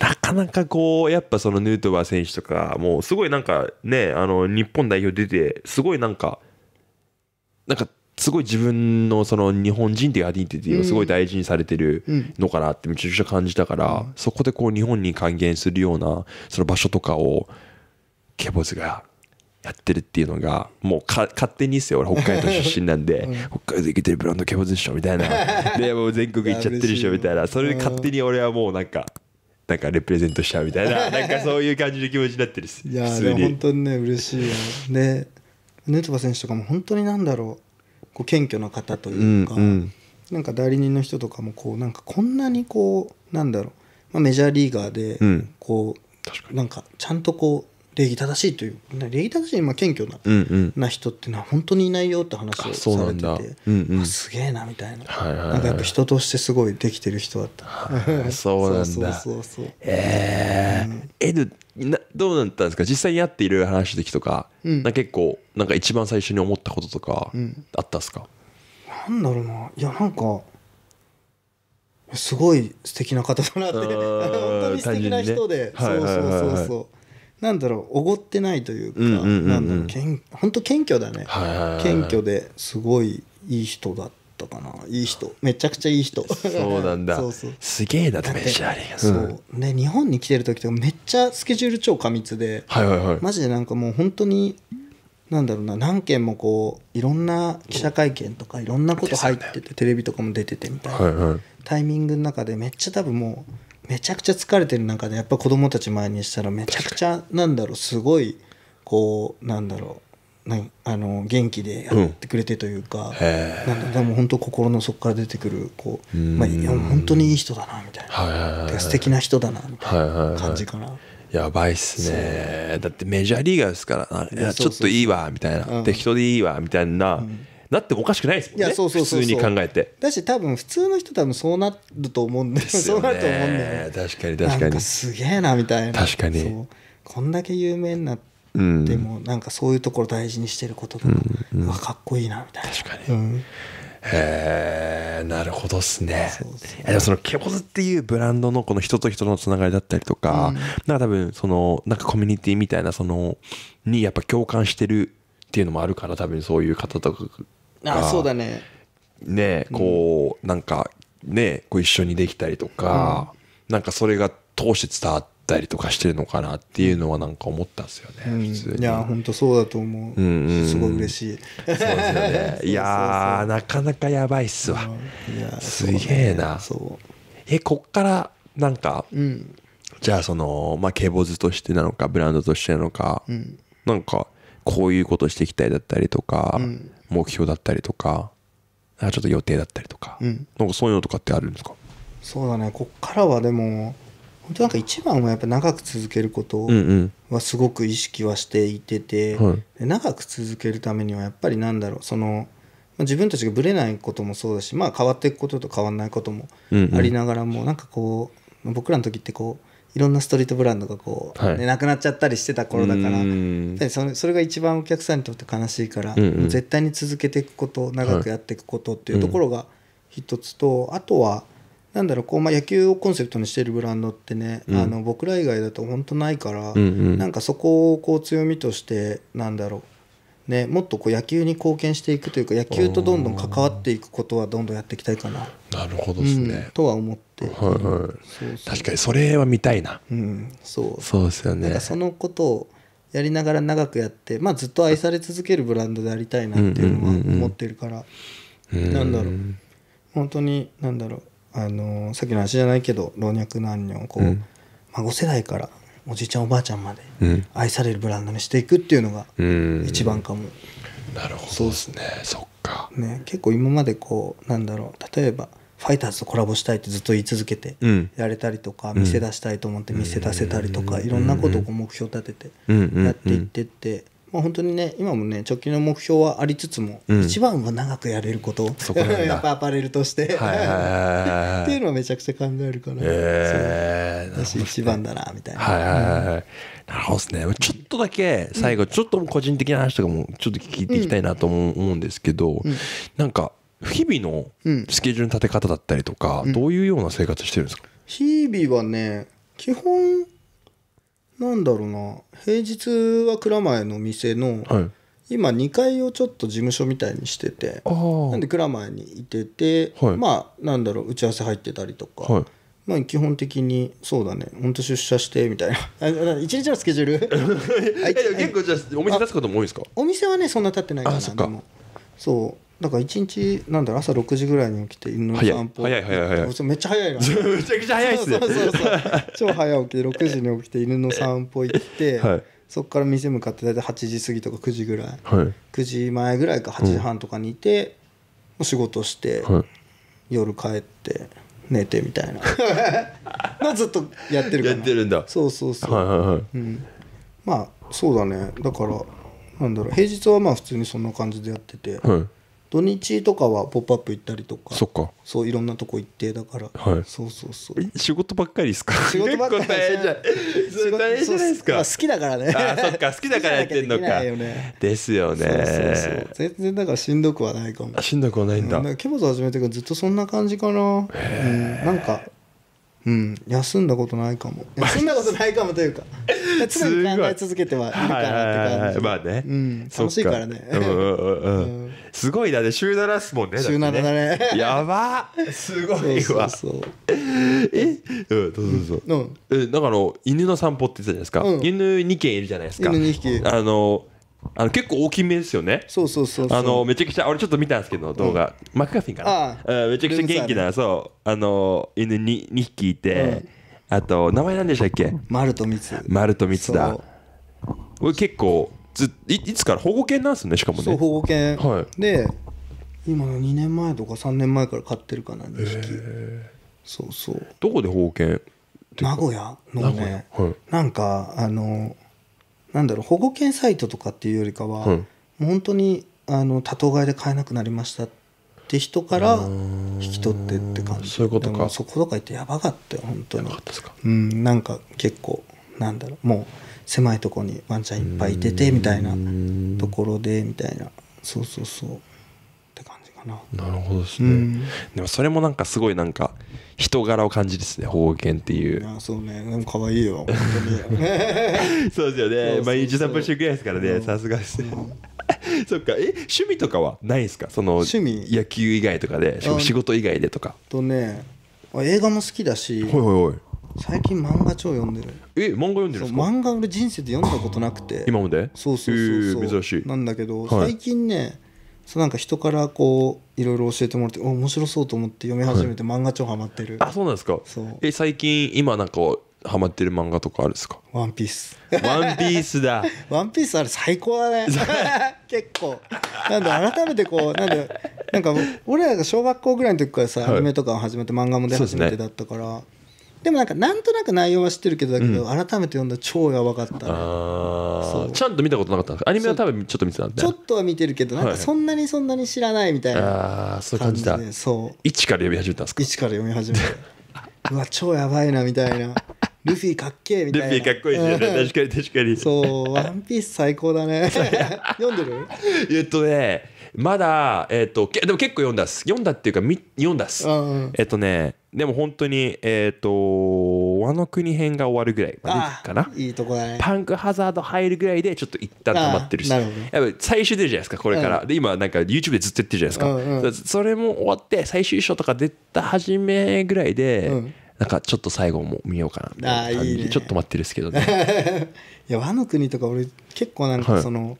なかなかこうやっぱそのヌートバー選手とかもうすごいなんかねあの日本代表出てすごいなんかなんかすごい自分のその日本人っていうアディンティティをすごい大事にされてるのかなってめちゃくちゃ感じたから、そこでこう日本に還元するようなその場所とかをケボズがやってるっていうのがもうか勝手にですよ俺北海道出身なんで、うん、北海道行けてるブランドケボでしょみたいな でもう全国行っちゃってるでしょみたいなそれで勝手に俺はもうなんかなんかレプレゼントしちゃうみたいな なんかそういう感じの気持ちになってるですいやー本当にね嬉しいよでヌートバ選手とかも本当になんだろうこう謙虚な方というか、うんうん、なんか代理人の人とかもこうなんかこんなにこうなんだろう、まあ、メジャーリーガーでこう、うん、なんかちゃんとこう礼儀正しいという礼儀正しい、まあ、謙虚なうんうん、な人っていうのは本当にいないよって話をされてて、うんうん、すげえなみたいなはいはいはい、なんかやっぱ人としてすごいできてる人だった、はい、そうなんだそうそうそうえーうん、えなどうだったんですか実際に会っていろいろ話しとか,、うん、な結構なんか一番最初に思ったこととか、あったんですかなんだろうないやなんかすごい素敵な方だなって 本当に素敵な人で、ね、そうそうそうそう、はいはいはいはいなんだろうおごってないというか本当謙虚だね、謙虚ですごいいい人だったかないい人めちゃくちゃいい人そうなんだ そうそうすげえだってメジャーリーそう、ね、うん、日本に来てる時とかめっちゃスケジュール超過密で、はいはいはい、マジでなんかもう本当になんだろうな何件もこういろんな記者会見とかいろんなこと入ってて、テレビとかも出ててみたいな、はいはい、タイミングの中でめっちゃ多分もうめちゃくちゃ疲れてる中でやっぱ子供たち前にしたらめちゃくちゃなんだろうすごいこうなんだろうなあの元気でやってくれてというか、うん、なんでも本当心の底から出てくるこう、まあ、いや本当にいい人だなみたいな、はいは素敵な人だなみたいな感じかな。やばいっすねだってメジャーリーガーですからちょっといいわみたいな、適当でいいわみたいな、うん、なっておかしくないですもんねいやそうそうそう普通に考えてだし多分普通の人多分そうなると思うんですよそうなると思うんだよね確かに確かなんにかすげえなみたいな確かにそうこんだけ有名になってうんも、なんかそういうところ大事にしてることとか、うん、かっこいいなみたいな確かにうんへえなるほどっすねそうそうでもそのケボズっていうブランドのこの人と人のつながりだったりとか、なんか多分そのなんかコミュニティみたいなそのにやっぱ共感してるっていうのもあるから多分そういう方とかあそうだねねこう、うん、なんかねこう一緒にできたりとか、うん、なんかそれが通して伝わったりとかしてるのかなっていうのはなんか思ったんですよね、うん、普通にいや本当そうだと思う,、うんうん、すごい嬉しいそうですよね いやなかなかやばいっすわ、すげえなねえこっからなんか、うん、じゃあそのまあケボズとしてなのかブランドとしてなのか、うん、なんかこういうことしていきたいだったりとか、うん、目標だったりとかちょっと予定だったりとか、うん、なんかそういうのとかってあるんですかそうだねこっからはでも本当なんか一番はやっぱ長く続けることはすごく意識はしていてて、うんうん、長く続けるためにはやっぱりなんだろうそのまあ、自分たちがぶれないこともそうだし、まあ、変わっていくことと変わらないこともありながらも、うんうん、なんかこう僕らの時ってこういろんなストリートブランドがこう、はいね、なくなっちゃったりしてた頃だからやっぱりそれそれが一番お客さんにとって悲しいから、うんうん、絶対に続けていくこと長くやっていくことっていうところが一つと、あとはなんだろうこう、まあ、野球をコンセプトにしてるブランドってね、うん、あの僕ら以外だと本当ないから、うんうん、なんかそこをこう強みとしてなんだろうね、もっとこう野球に貢献していくというか野球とどんどん関わっていくことはどんどんやっていきたいかな。なるほどですね、うん、とは思って、はいはい、確かにそれは見たいな、うん、そうそうですよねなんかそのことをやりながら長くやって、まあ、ずっと愛され続けるブランドでありたいなっていうのは思ってるから、うんうんうんうん、なんだろう本当になんだろうあのさっきの話じゃないけど老若男女をこう、うん、孫世代からおじいちゃんおばあちゃんまで愛されるブランドにしていくっていうのが一番かも、うん、なるほどですねそっか、ね、結構今までこうなんだろう例えばファイターズとコラボしたいってずっと言い続けてやれたりとか、見せ出したいと思って見せ出せたりとか、いろんなことを目標立ててやっていってって。まあ、本当にね今もね直近の目標はありつつも、一番は長くやれること やっぱアパレルとしてっていうのは めちゃくちゃ考えるから、私一番だなみたいな。なるほどですねちょっとだけ最後、ちょっと個人的な話とかもちょっと聞いていきたいなと思うんですけど、なんか日々のスケジュールの立て方だったりとか、うん、どういうような生活してるんですか日々はね基本なんだろうな平日は蔵前の店の、はい、今2階をちょっと事務所みたいにしててなんで蔵前にいてて、はい、まあなんだろう打ち合わせ入ってたりとか。はいまあ、基本的にそうだね本当出社してみたいな 一日のスケジュール 結構じゃあお店出すことも多いですかお店はねそんな立ってないかなそうだから一日なんだろう朝6時ぐらいに起きて犬の散歩早い早い早い早いめっちゃ早いなめちゃくちゃ早いっすねそうそうそう超早起きで6時に起きて犬の散歩行って、はい、そこから店向かって大体8時過ぎとか9時ぐらい、はい、9時前ぐらいか8時半とかにいて、うん、仕事して、はい、夜帰って寝てみたいなの ずっとやってるからやってるんだそうそうそう、はいはいはいうん、まあそうだねだからなんだろう平日はまあ普通にそんな感じでやってて、はい土日とかは「ポップアップ行ったりとかそかそういろんなとこ行ってだから、はい、そうそうそう仕事ばっかりですか仕事ばっかり大変じゃ大変じゃないですか、好きだからねあそっか好きだからやってんのか、ね、ですよねそうそうそう全然だからしんどくはないかもしんどくはないんだ,、うん、だケボズ始めてからずっとそんな感じかな、うん、なんかうん休んだことないかも休んだことないかもというか常 に考え続けてはいるからって感じまあね、うん、楽しいからね、すごいだね週7っすもんね週7だねやばすごいわそうえうんどうぞどうぞうんだから犬の散歩って言ってたじゃないですか犬2軒いるじゃないですか犬2匹あのあの結構大きめですよね。そうそうそうあのめちゃくちゃ俺ちょっと見たんですけど動画、マクガフィンかな。めちゃくちゃ元気なそうあの犬に二匹いて、あと名前なんでしたっけ？マルとミツ。マルとミツだ。れ結構ずいいつから保護犬なんですねしかもね。そう保護犬。はい。で今の2年前とか3年前から飼ってるかな2匹。そうそう。どこで保護犬？名古屋のね、はい、なんかあのなんだろう保護犬サイトとかっていうよりかは、うん、もう本当にあの多頭飼いで飼えなくなりましたって人から引き取ってって感じそういうことかそことか言ってやばかったよ本当にうんなんか結構なんだろうもう狭いとこにワンちゃんいっぱいいててみたいなところでみたいなそうそうそうかななるほどですね、うん、でもそれもなんかすごいなんか人柄を感じですね方言っていうあそうねでも可愛いよ そうですよね毎日散歩してくらいですからねさすがですね、そっかえ趣味とかはないですかその趣味野球以外とかで仕事以外でとかとね映画も好きだしはいはいはい最近漫画超読んでるえ漫画読んでる漫画俺人生で読んだことなくて今までそうそうそうそう、えー、珍しいなんだけど、最近ね、そうなんか人からこういろいろ教えてもらって面白そうと思って読み始めて漫画超ハマってる、あそうなんですかそうえ最近今なんかハマってる漫画とかあるんですかワンピースワンピースだ ワンピースあれ最高だね 結構なんで改めてこうなんでなんか俺らが小学校ぐらいの時からさ、アニメとか始めて漫画も出始めてだったから、でもなんかなんとなく内容は知ってるけどだけど、改めて読んだ超やばかったねあちゃんと見たことなかったアニメは多分ちょっと見てたんでちょっとは見てるけどなんかそんなにそんなに知らないみたいなあそういう感じだそう一から読み始めたんですか一から読み始めたうわ超やばいなみたいな ルフィかっけえみたいな。ルフィかっこいいじゃん。確かに確かに。そう、ワンピース最高だね。読んでるえっとね、まだ、えっ、ー、と、でも結構読んだっす。読んだっていうか、み読んだっす。えっ、ー、とね、でも本当に、えっ、ー、と、和の国編が終わるぐらいまでかな。いいとこだね。パンクハザード入るぐらいで、ちょっと一旦止まってるし。なるほど。やっぱ最終出るじゃないですか、これから。うん、で、今、なんか YouTube でずっとやってるじゃないですか。うんうん、それも終わって、最終章とか出た始めぐらいで、うんなんかちょっと最後も見ようかなみたいな感じでちょっと待ってるですけどね いや和の国とか俺結構なんかその、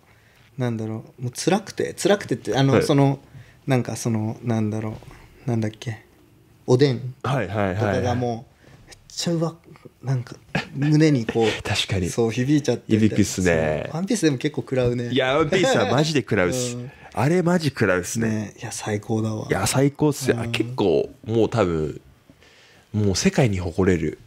なんだろうもう辛くて辛くてってあの、はい、そのなんかそのなんだろうなんだっけおでんとかがもうめっちゃうわなんか胸にこう 確かにそう響いちゃって響くっすねワンピースでも結構食らうねいやワンピースはマジで食らうっす、うん、あれマジ食らうっすね、ね、いや最高だわいや最高っすよ、うん、結構もう多分もう世界に誇れる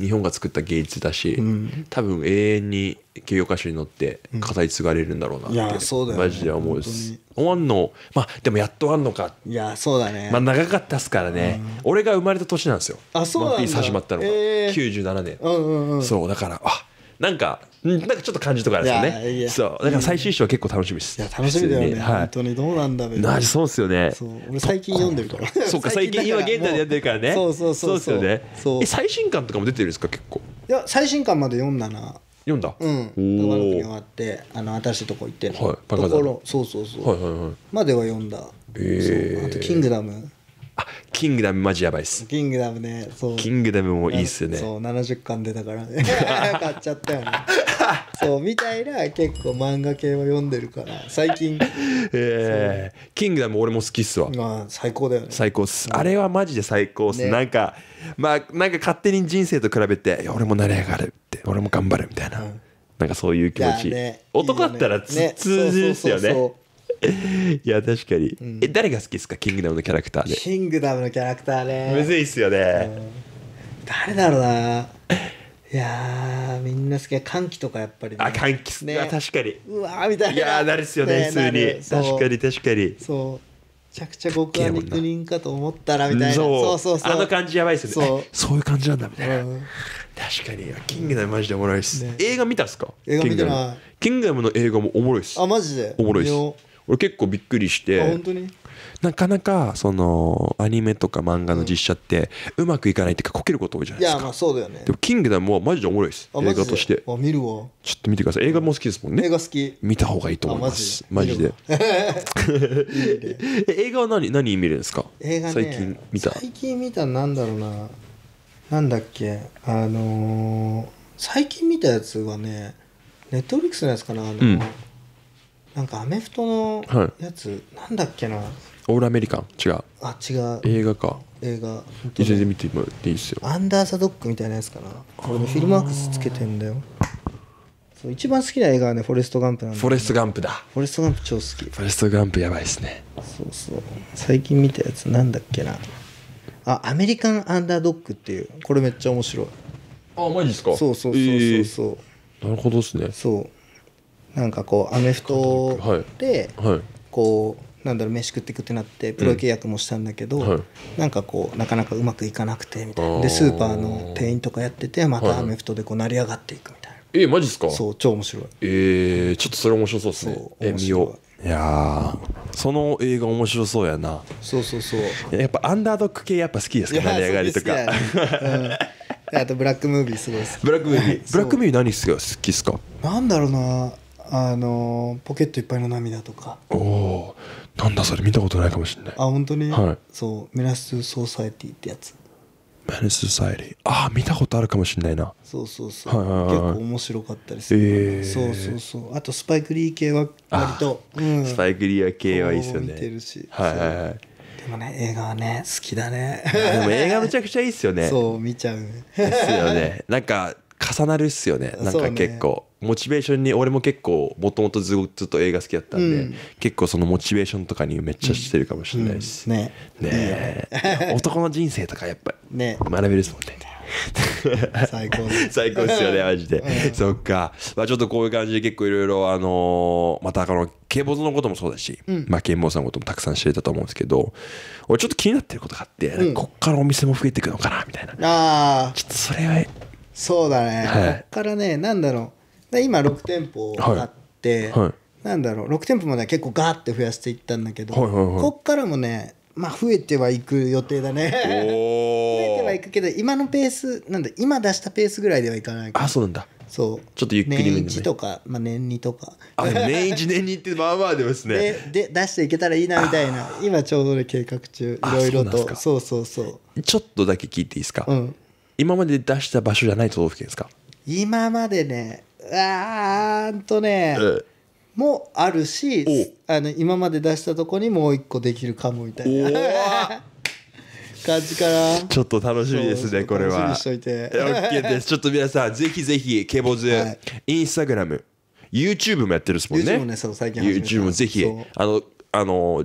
日本が作った芸術だし、うん、多分永遠に教養歌手に乗って語り継がれるんだろうなって、うね、マジで思うし終わんのまあでもやっとあんのかいやそうだねまあ長かったっすからね、うん、俺が生まれた年なんですよあそうなんだワンピー始まったのが、えー、97年、うんうんうん、そうだからあなんか、なんかちょっと感じとかあるんですよね。そう、だから最終章は結構楽しみです。いや、楽しみだよね。本当にどうなんだろう。そうっすよね。俺最近読んでるから。そうか、最近今現代でやってるからね。そうそうそう。そうですよね。最新刊とかも出てるんですか、結構。いや、最新刊まで読んだな。読んだ。うん。長野終わって、あの新しいとこ行って。はい。ところ、そうそうそう。はいはいはい。までは読んだ。ええ。あとキングダム。あキングダムマジやばいっすキングダムねそうキングダムもいいっすよねそう70巻出たからね 買っちゃったよねそうみたいな結構漫画系は読んでるから最近え えー、キングダム俺も好きっすわまあ最高だよね最高っす、あれはマジで最高っす、ね、なんかまあなんか勝手に人生と比べて俺もなれ上がるって俺も頑張るみたいな、うん、なんかそういう気持ち、ね、男だったら、ね、通じるっすよねいや、確かに。え、誰が好きですかキングダムのキャラクターで。キングダムのキャラクターね。むずいっすよね。誰だろうな。いやみんな好き歓喜とかやっぱり、ね、あ歓喜っすね確かにうわみたいないやなるっすよね普通に確かに確かにそうめちゃくちゃ極悪肉人かと思ったらみたいなそうそうそうそあの感じやばいっすねそうそういう感じなんだみたいな、確かにキングダムマジでおもろいっす、映画見たっすか映画見たなキングダムの映画もおもろいっすあマジでおもろいっす俺結構びっくりしてなかなかそのアニメとか漫画の実写ってうまくいかないっていうかこけること多いじゃないですかいやまあそうだよねでも「キングダム」はマジでおもろいです映画としてあ見るわちょっと見てください映画も好きですもんね映画好き見た方がいいと思いますマジで 映画は何何見るんですか映画、ね、最近見た最近見たなんだろうななんだっけあのー、最近見たやつはねネットフリックスのやつかなあのー、うんなんかアメフトのやつ、はい、なんだっけなオールアメリカン違うあ違う映画か映画一緒で見てもらっていいっすよアンダーサドックみたいなやつかなれもフィルマークスつけてんだよそう一番好きな映画はねフォレストガンプなんだ、ね、フォレストガンプだフォレストガンプ超好きフォレストガンプやばいっすねそうそう最近見たやつなんだっけなあアメリカンアンダードックっていうこれめっちゃ面白いあマジですかそうそうそうそうそう、えー、なるほどっすねそうなんかこうアメフトで、こうなんだろう飯食っていくってなってプロ契約もしたんだけど、なんかこうなかなかうまくいかなくてみたいなでスーパーの店員とかやっててまたアメフトでこう成り上がっていくみたいな、えマジっすかそう超面白いええ、ちょっとそれ面白そうっすねえ見よういやその映画面白そうやなそうそうそうやっぱアンダードック系やっぱ好きですか成り上がりとか、あとブラックムービーすごいっすブラックムービーブラックムービー何好きっすかなんだろうなあのポケットいっぱいの涙とかおおなんだそれ見たことないかもしれないあ本当に、はい、そうメラス・ソーサイティってやつメラス・ソーサイティああ見たことあるかもしれないなそうそうそう、はいはいはい、結構面白かったりする、えー、そうそうそうあとスパイク・リー系は割と、うん、スパイク・リー系はいいですよね見てるしはいはいはいでもね映画はね好きだねでも映画めちゃくちゃいいっすよね そう見ちゃうですよねなんか重なるっすよねなんか結構、ね、モチベーションに俺も結構もともとずっと映画好きだったんで、うん、結構そのモチベーションとかにめっちゃしてるかもしれないです、うんうん、ねね男の人生とかやっぱり、ね、学べるっすもんね 最高 最高っすよねマジで、そっか、まあ、ちょっとこういう感じで結構いろいろあのー、またこの警棒のこともそうだし、うん、まあ警棒さんのこともたくさん知れたと思うんですけど俺ちょっと気になってることがあって、うん、こっからお店も増えていくのかなみたいなあちょっとそれはそうだね、はい、こからねなんだろう今6店舗あって、はいはい、なんだろう6店舗まで結構ガーって増やしていったんだけど、はいはいはい、こからもねまあ増えてはいく予定だね増えてはいくけど今のペースなんだ今出したペースぐらいではいかないかあそうなんだそうちょっとゆっくり年一とか、まあ、年二とかあ年一年二ってまあまあでますねで出していけたらいいなみたいな今ちょうどね計画中いろいろとそうそうそうちょっとだけ聞いていいですか、うん、今まで出した場所じゃない都道府県ですか今までねうーんとね、うんもあるしあの今まで出したとこにもう一個できるかもみたいな 感じかなちょっと楽しみですねこれは楽しみにしといて OK ですちょっと皆さんぜひぜひケボズ、はい、インスタグラム YouTube もやってるっすもんね YouTube もねそ最近 YouTube もぜひあのあの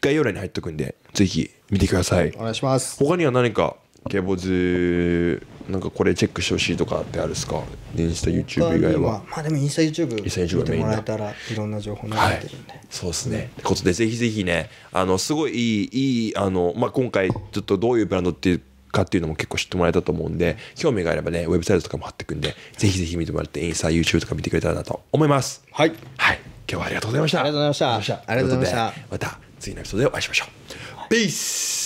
概要欄に入っとくんでぜひ見てください、い、お願いします他には何かケボズなんかこれチェックしてほしいとかってあるですかインスタ YouTube 以外はまあでもインスタ YouTube 見てもらえたらいろんな情報流れてるんで、はい、そうですね、うん、ことでぜひぜひねあのすごいいいいいあの、まあ、今回ちょっとどういうブランドっていうかっていうのも結構知ってもらえたと思うんで興味があればねウェブサイトとかも貼ってくんでぜひぜひ見てもらってインスタ YouTube とか見てくれたらなと思いますはい、はい、今日はありがとうございましたありがとうございましたありがとうございましたまた次のエピソードでお会いしましょう、はい、ピース